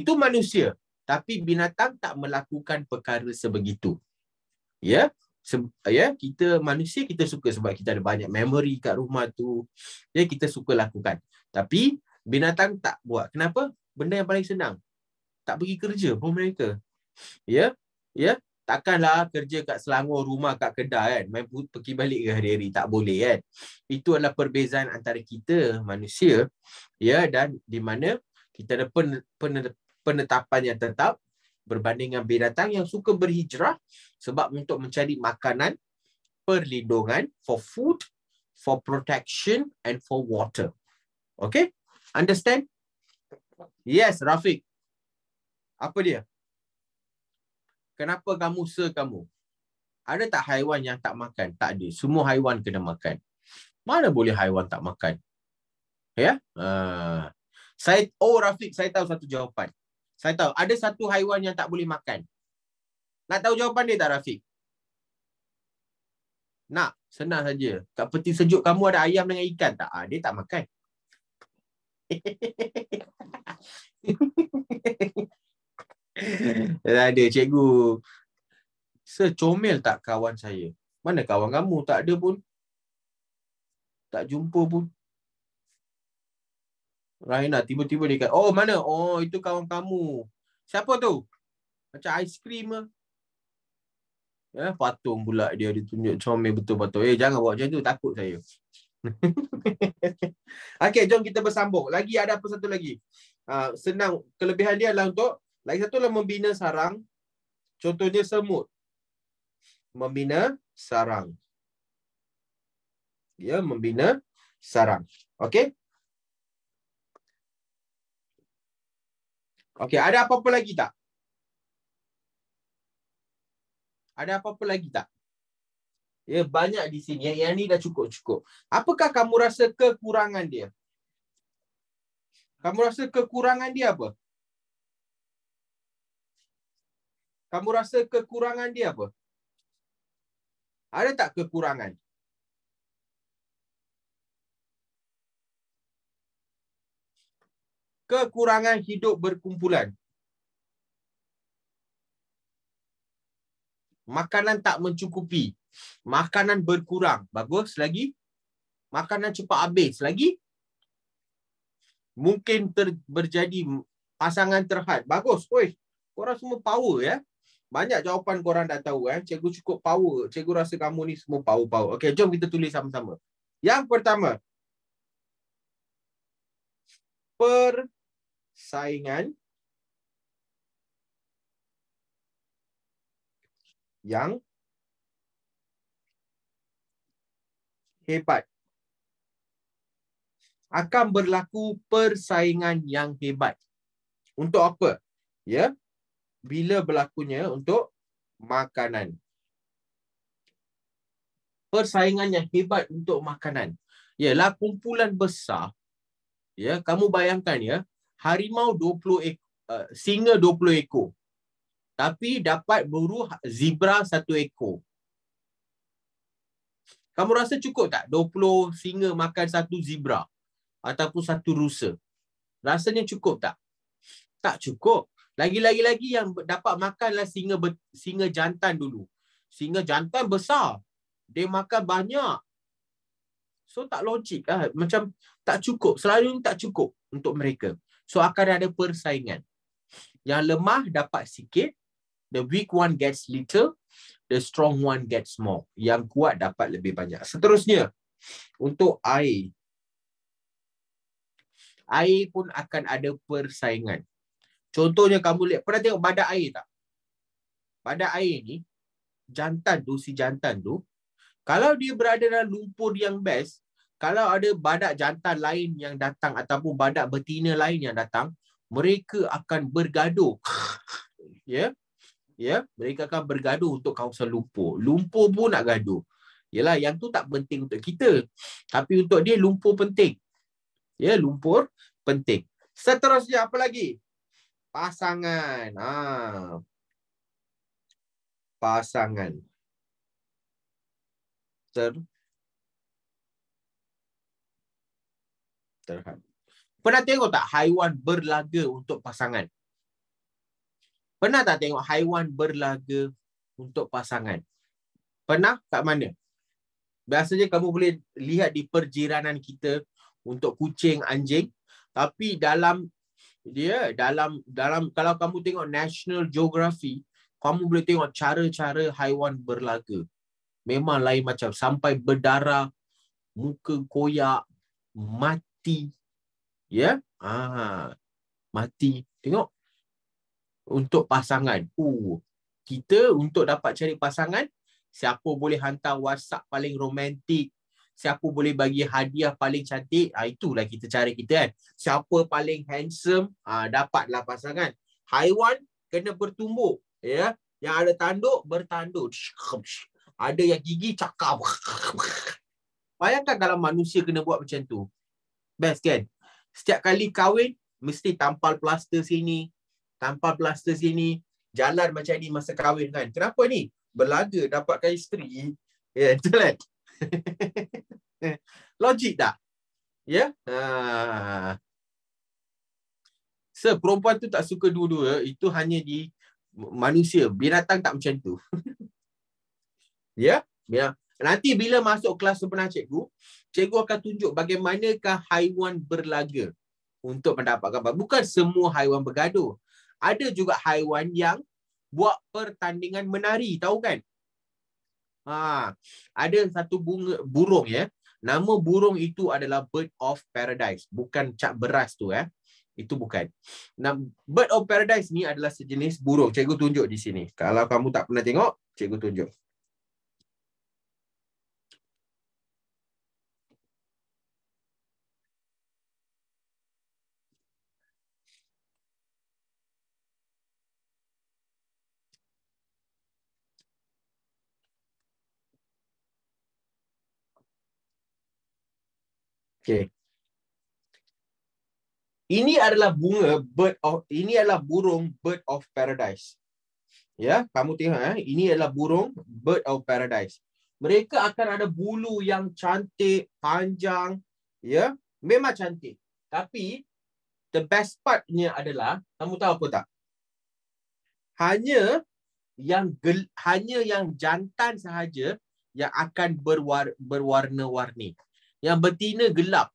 Itu manusia. Tapi binatang tak melakukan perkara sebegitu. Ya. Yeah? ya yeah, kita manusia kita suka sebab kita ada banyak memory kat rumah tu ya yeah, kita suka lakukan tapi binatang tak buat kenapa benda yang paling senang tak pergi kerja pun mereka ya yeah? ya yeah? takkanlah kerja kat Selangor rumah kat kedai kan main pergi balik ke hari-hari tak boleh kan itu adalah perbezaan antara kita manusia ya yeah? dan di mana kita ada pen- pen- penetapan yang tetap berbanding dengan B yang suka berhijrah sebab untuk mencari makanan, perlindungan, for food, for protection and for water. Okay? Understand? Yes, Rafiq. Apa dia? Kenapa kamu se kamu? Ada tak haiwan yang tak makan? Tak ada. Semua haiwan kena makan. Mana boleh haiwan tak makan? Ya? Yeah? Uh, saya, oh, Rafiq, saya tahu satu jawapan. Saya tahu ada satu haiwan yang tak boleh makan. Nak tahu jawapan dia tak Rafiq? Nak, senang saja. Kat peti sejuk kamu ada ayam dengan ikan tak? Ah, dia tak makan. Tak [laughs] ada cikgu. Secomel tak kawan saya? Mana kawan kamu? Tak ada pun. Tak jumpa pun. Raina lah, tiba-tiba dia kata, oh mana? Oh itu kawan kamu. Siapa tu? Macam aiskrim lah. Ya, eh, patung pula dia ditunjuk comel betul betul, Eh jangan buat macam tu takut saya. [laughs] okay, jom kita bersambung. Lagi ada apa satu lagi? Uh, senang kelebihan dia adalah untuk lagi satu adalah membina sarang. Contohnya semut. Membina sarang. Ya, membina sarang. Okay? Okey, ada apa-apa lagi tak? Ada apa-apa lagi tak? Ya, banyak di sini. Yang, yang ni dah cukup-cukup. Apakah kamu rasa kekurangan dia? Kamu rasa kekurangan dia apa? Kamu rasa kekurangan dia apa? Ada tak kekurangan? kekurangan hidup berkumpulan. Makanan tak mencukupi. Makanan berkurang. Bagus lagi. Makanan cepat habis lagi. Mungkin terjadi pasangan terhad. Bagus. Oi, korang semua power ya. Banyak jawapan korang dah tahu eh. Cikgu cukup power. Cikgu rasa kamu ni semua power-power. Okey, jom kita tulis sama-sama. Yang pertama. Per saingan yang hebat. Akan berlaku persaingan yang hebat. Untuk apa? Ya. Bila berlakunya untuk makanan. Persaingan yang hebat untuk makanan. Ialah kumpulan besar. Ya, kamu bayangkan ya, harimau 20 ekor, uh, singa 20 ekor. Tapi dapat buruh zebra satu ekor. Kamu rasa cukup tak 20 singa makan satu zebra ataupun satu rusa? Rasanya cukup tak? Tak cukup. Lagi-lagi-lagi yang dapat makanlah singa singa jantan dulu. Singa jantan besar. Dia makan banyak. So tak logik. Ah. Macam tak cukup. Selalu tak cukup untuk mereka. So akan ada persaingan. Yang lemah dapat sikit, the weak one gets little, the strong one gets more. Yang kuat dapat lebih banyak. Seterusnya, untuk air. Air pun akan ada persaingan. Contohnya kamu lihat, pernah tengok badak air tak? Badak air ni, jantan tu, si jantan tu, kalau dia berada dalam lumpur yang best, kalau ada badak jantan lain yang datang ataupun badak betina lain yang datang, mereka akan bergaduh. [laughs] ya. Yeah? Ya, yeah? mereka akan bergaduh untuk kawasan lumpur. Lumpur pun nak gaduh. Yalah, yang tu tak penting untuk kita. Tapi untuk dia lumpur penting. Ya, yeah? lumpur penting. Seterusnya apa lagi? Pasangan. Ha. Pasangan. Ter terhad. Pernah tengok tak haiwan berlaga untuk pasangan? Pernah tak tengok haiwan berlaga untuk pasangan? Pernah kat mana? Biasanya kamu boleh lihat di perjiranan kita untuk kucing, anjing. Tapi dalam dia dalam dalam kalau kamu tengok National Geography, kamu boleh tengok cara-cara haiwan berlaga. Memang lain macam sampai berdarah, muka koyak, mat, mati ya yeah? ha mati tengok untuk pasangan uh kita untuk dapat cari pasangan siapa boleh hantar whatsapp paling romantik siapa boleh bagi hadiah paling cantik ha, itulah kita cari kita kan siapa paling handsome ha, dapatlah pasangan haiwan kena bertumbuk ya yang ada tanduk bertanduk ada yang gigi cakap Bayangkan kalau manusia kena buat macam tu best kan setiap kali kahwin mesti tampal plaster sini tampal plaster sini jalan macam ni masa kahwin kan kenapa ni berlaga dapatkan isteri ya yeah, [laughs] betul kan [laughs] logik tak ya yeah? ha. so perempuan tu tak suka dua-dua itu hanya di manusia binatang tak macam tu [laughs] ya yeah? Nanti bila masuk kelas sebenar cikgu, cikgu akan tunjuk bagaimanakah haiwan berlaga untuk mendapatkan bahan. Bukan semua haiwan bergaduh. Ada juga haiwan yang buat pertandingan menari, tahu kan? Ha, ada satu bunga burung ya. Nama burung itu adalah bird of paradise, bukan cap beras tu ya. Itu bukan. Nah, bird of paradise ni adalah sejenis burung. Cikgu tunjuk di sini. Kalau kamu tak pernah tengok, cikgu tunjuk. Okey. Ini adalah bunga bird of ini adalah burung bird of paradise. Ya, kamu tengok eh, ini adalah burung bird of paradise. Mereka akan ada bulu yang cantik, panjang, ya. Memang cantik. Tapi the best partnya adalah, kamu tahu apa tak? Hanya yang gel, hanya yang jantan sahaja yang akan berwar, berwarna-warni yang betina gelap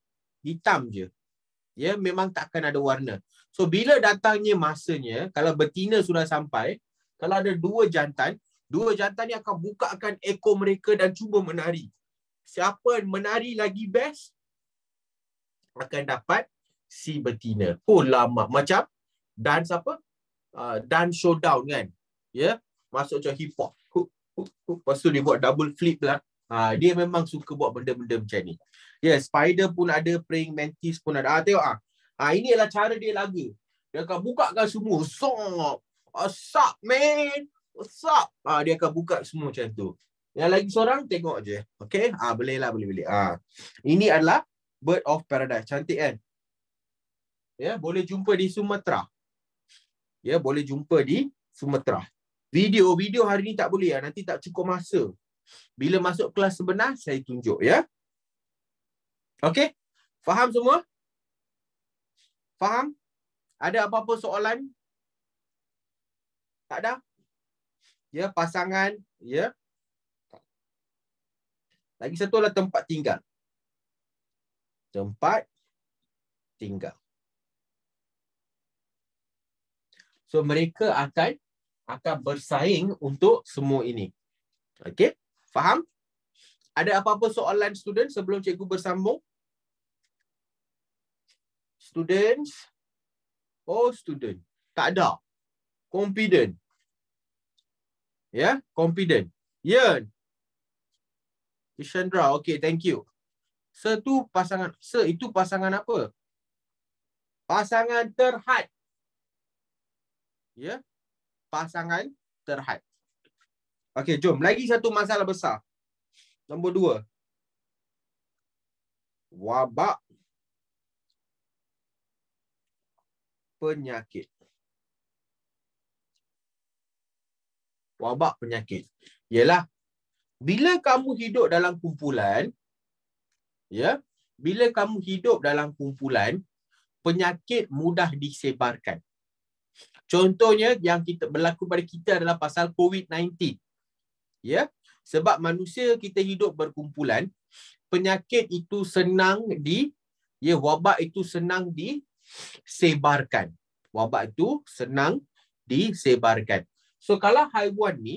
hitam je ya memang takkan ada warna so bila datangnya masanya kalau betina sudah sampai kalau ada dua jantan dua jantan ni akan bukakan ekor mereka dan cuba menari siapa menari lagi best akan dapat si betina oh lama macam dance apa? uh, ah, dan showdown kan ya yeah? masuk macam hip hop Lepas tu dia buat double flip lah. Ha, dia memang suka buat benda-benda macam ni. Yes, spider pun ada, praying mantis pun ada. Ah tengok ah. Ah ini adalah cara dia lagi. Dia akan buka kan semua. Sop. Asap, ah, man. Asap. Ah dia akan buka semua macam tu. Yang lagi seorang tengok je. Okay, Ah boleh lah, boleh boleh. Ah. Ini adalah bird of paradise. Cantik kan? Ya, yeah, boleh jumpa di Sumatera. Ya, yeah, boleh jumpa di Sumatera. Video-video hari ni tak boleh ya. Nanti tak cukup masa. Bila masuk kelas sebenar, saya tunjuk ya. Yeah. Okay, Faham semua? Faham? Ada apa-apa soalan? Tak ada? Ya, pasangan. Ya. Lagi satu adalah tempat tinggal. Tempat tinggal. So, mereka akan akan bersaing untuk semua ini. Okay, Faham? Ada apa-apa soalan student sebelum cikgu bersambung? students oh student tak ada confident ya yeah? confident yeah Kishandra okay thank you so tu pasangan so itu pasangan apa pasangan terhad ya yeah? pasangan terhad okay jom lagi satu masalah besar nombor dua. wabak penyakit. Wabak penyakit. Ialah bila kamu hidup dalam kumpulan ya, bila kamu hidup dalam kumpulan, penyakit mudah disebarkan. Contohnya yang kita berlaku pada kita adalah pasal COVID-19. Ya, sebab manusia kita hidup berkumpulan, penyakit itu senang di ya wabak itu senang di sebarkan. Wabak itu senang disebarkan. So kalau haiwan ni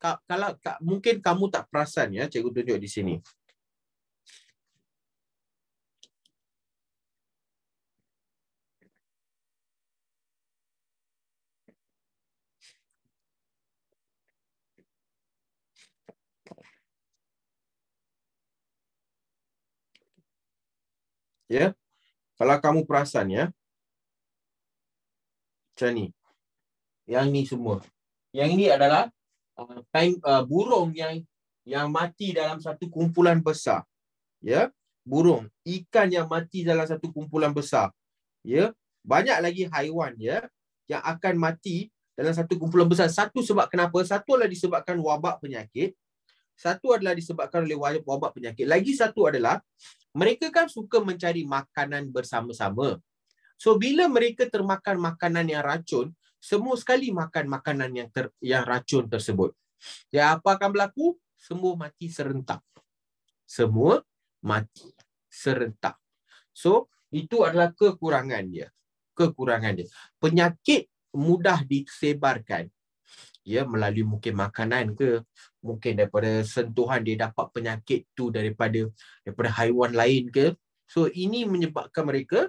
kalau mungkin kamu tak perasan ya, cikgu tunjuk di sini. Ya. Yeah. Kalau kamu perasan ya. Macam ni. Yang ni semua. Yang ini adalah uh, time uh, burung yang yang mati dalam satu kumpulan besar. Ya. Burung, ikan yang mati dalam satu kumpulan besar. Ya. Banyak lagi haiwan ya yang akan mati dalam satu kumpulan besar. Satu sebab kenapa? Satu adalah disebabkan wabak penyakit. Satu adalah disebabkan oleh wabak penyakit. Lagi satu adalah mereka kan suka mencari makanan bersama-sama. So bila mereka termakan makanan yang racun, semua sekali makan makanan yang ter, yang racun tersebut. Ya apa akan berlaku? Semua mati serentak. Semua mati serentak. So itu adalah kekurangan dia. Kekurangan dia. Penyakit mudah disebarkan. Ya melalui mungkin makanan ke, mungkin daripada sentuhan dia dapat penyakit tu daripada daripada haiwan lain ke so ini menyebabkan mereka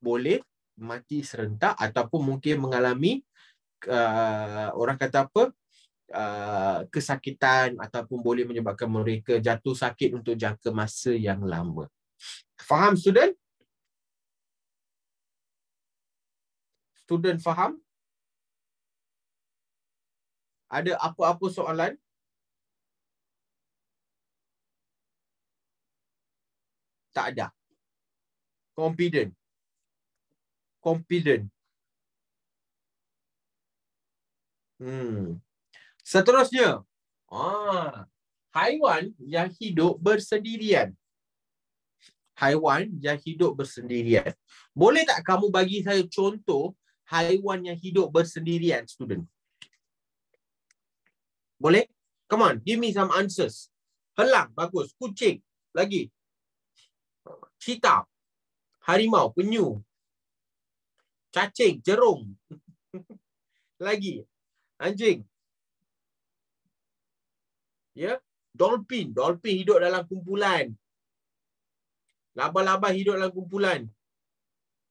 boleh mati serentak ataupun mungkin mengalami uh, orang kata apa uh, kesakitan ataupun boleh menyebabkan mereka jatuh sakit untuk jangka masa yang lama faham student student faham ada apa-apa soalan tak ada. Confident. Confident. Hmm. Seterusnya, ah, haiwan yang hidup bersendirian. Haiwan yang hidup bersendirian. Boleh tak kamu bagi saya contoh haiwan yang hidup bersendirian, student? Boleh? Come on, give me some answers. Helang, bagus. Kucing, lagi hitam, harimau, penyu, cacing, jerung, [laughs] lagi, anjing, ya, dolphin, dolphin hidup dalam kumpulan, laba-laba hidup dalam kumpulan,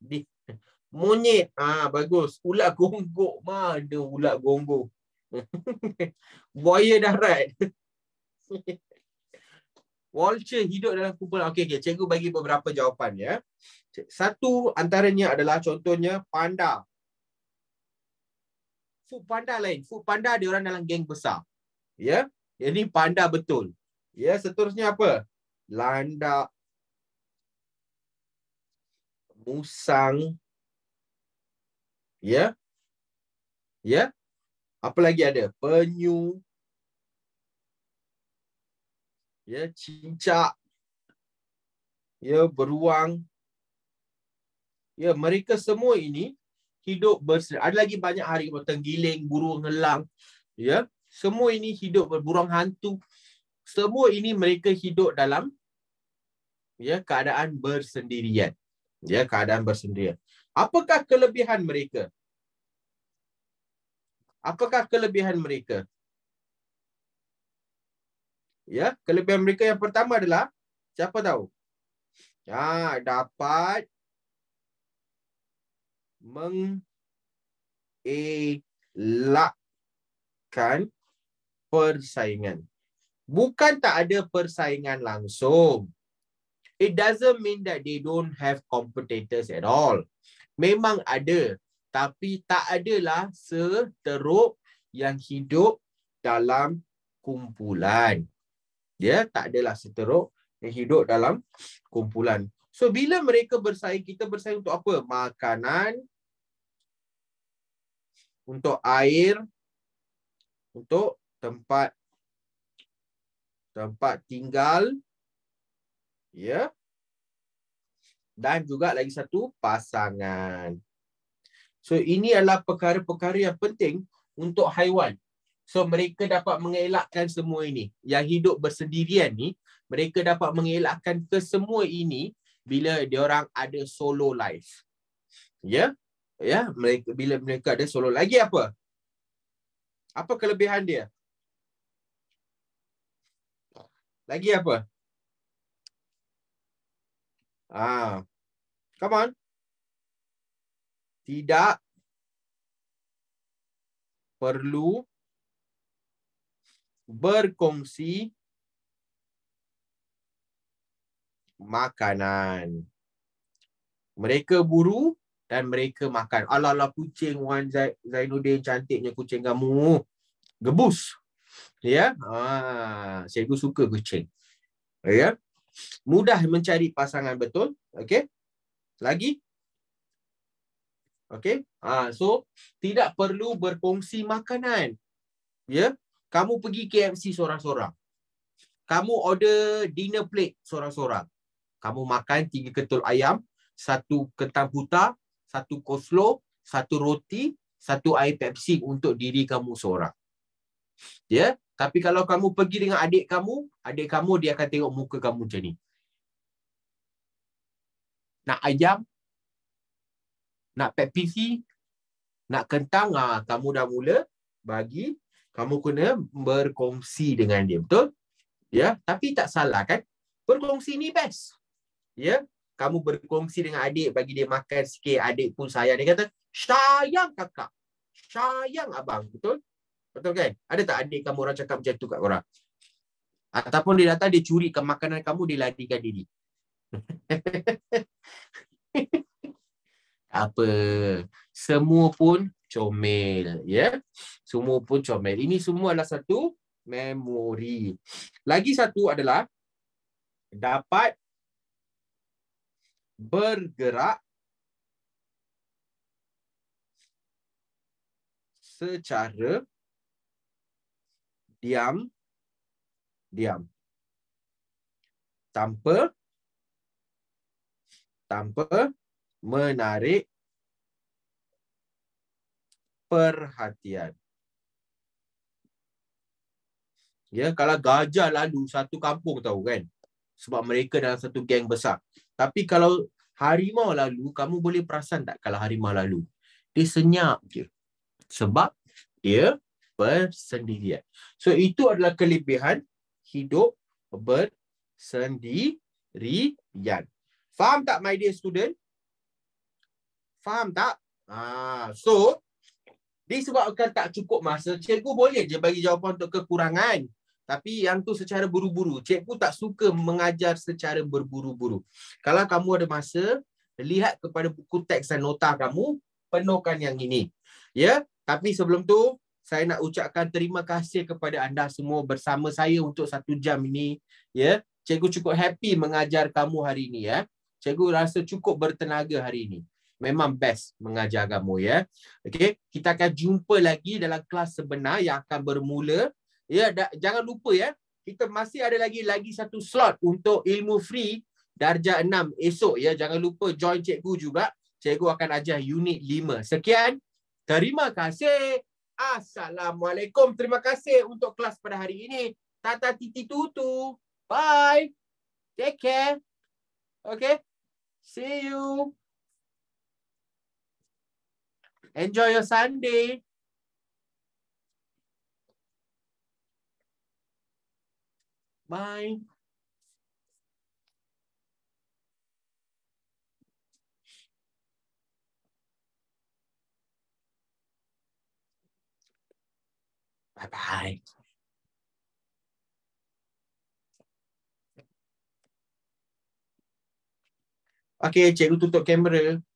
di, [laughs] monyet, ah bagus, ulat gonggok, mana ulat gonggok, [laughs] buaya darat. Walter hidup dalam kumpulan. Okey, okay. cikgu bagi beberapa jawapan. ya. Satu antaranya adalah contohnya panda. Food panda lain. Food panda dia orang dalam geng besar. Ya, Ini panda betul. Ya, Seterusnya apa? Landak. Musang. Ya. Ya. Apa lagi ada? Penyu ya cincak ya beruang ya mereka semua ini hidup berseri ada lagi banyak hari tenggiling burung elang ya semua ini hidup berburung hantu semua ini mereka hidup dalam ya keadaan bersendirian ya keadaan bersendirian apakah kelebihan mereka apakah kelebihan mereka Ya, kelebihan mereka yang pertama adalah siapa tahu? Ya, dapat mengelakkan persaingan. Bukan tak ada persaingan langsung. It doesn't mean that they don't have competitors at all. Memang ada, tapi tak adalah seteruk yang hidup dalam kumpulan ya tak adalah seteruk yang hidup dalam kumpulan. So bila mereka bersaing, kita bersaing untuk apa? Makanan, untuk air, untuk tempat tempat tinggal, ya. Dan juga lagi satu pasangan. So ini adalah perkara-perkara yang penting untuk haiwan. So mereka dapat mengelakkan semua ini. Yang hidup bersendirian ni, mereka dapat mengelakkan kesemua ini bila dia orang ada solo life. Ya? Yeah? Ya, yeah? mereka bila mereka ada solo lagi apa? Apa kelebihan dia? Lagi apa? Ah. Come on. Tidak perlu berkongsi makanan. Mereka buru dan mereka makan. Alah-alah kucing Wan Zainuddin cantiknya kucing kamu. Gebus. Ya. Ah, saya saya suka kucing. Ya. Mudah mencari pasangan betul? Okey. Lagi Okey. ah so tidak perlu berkongsi makanan. Ya. Yeah? Kamu pergi KFC sorang-sorang. Kamu order dinner plate sorang-sorang. Kamu makan tiga ketul ayam, satu kentang buta, satu koslo, satu roti, satu air Pepsi untuk diri kamu seorang. Ya? Yeah? Tapi kalau kamu pergi dengan adik kamu, adik kamu dia akan tengok muka kamu macam ni. Nak ayam, nak Pepsi, nak kentang, ah, kamu dah mula bagi kamu kena berkongsi dengan dia betul ya tapi tak salah kan berkongsi ni best ya kamu berkongsi dengan adik bagi dia makan sikit adik pun sayang dia kata sayang kakak sayang abang betul betul kan ada tak adik kamu orang cakap macam tu kat orang ataupun dia datang dia curi ke makanan kamu dia larikan diri [laughs] apa semua pun comel ya yeah? semua pun comel. Ini semua adalah satu memori. Lagi satu adalah dapat bergerak secara diam diam tanpa tanpa menarik perhatian Ya, kalau gajah lalu satu kampung tahu kan. Sebab mereka dalam satu geng besar. Tapi kalau harimau lalu, kamu boleh perasan tak kalau harimau lalu? Dia senyap je. Sebab dia bersendirian. So itu adalah kelebihan hidup bersendirian. Faham tak my dear student? Faham tak? Ah, so disebabkan tak cukup masa, cikgu boleh je bagi jawapan untuk kekurangan. Tapi yang tu secara buru-buru. Cikgu tak suka mengajar secara berburu-buru. Kalau kamu ada masa, lihat kepada buku teks dan nota kamu, penuhkan yang ini. Ya, tapi sebelum tu saya nak ucapkan terima kasih kepada anda semua bersama saya untuk satu jam ini. Ya, cikgu cukup happy mengajar kamu hari ini ya. Cikgu rasa cukup bertenaga hari ini. Memang best mengajar kamu ya. Okey, kita akan jumpa lagi dalam kelas sebenar yang akan bermula Ya, da, jangan lupa ya. Kita masih ada lagi lagi satu slot untuk ilmu free darjah 6 esok ya. Jangan lupa join cikgu juga. Cikgu akan ajar unit 5. Sekian. Terima kasih. Assalamualaikum. Terima kasih untuk kelas pada hari ini. Tata titi tutu. Bye. Take care. Okay. See you. Enjoy your Sunday. Bye. Bye bye. Okay, cikgu tutup kamera.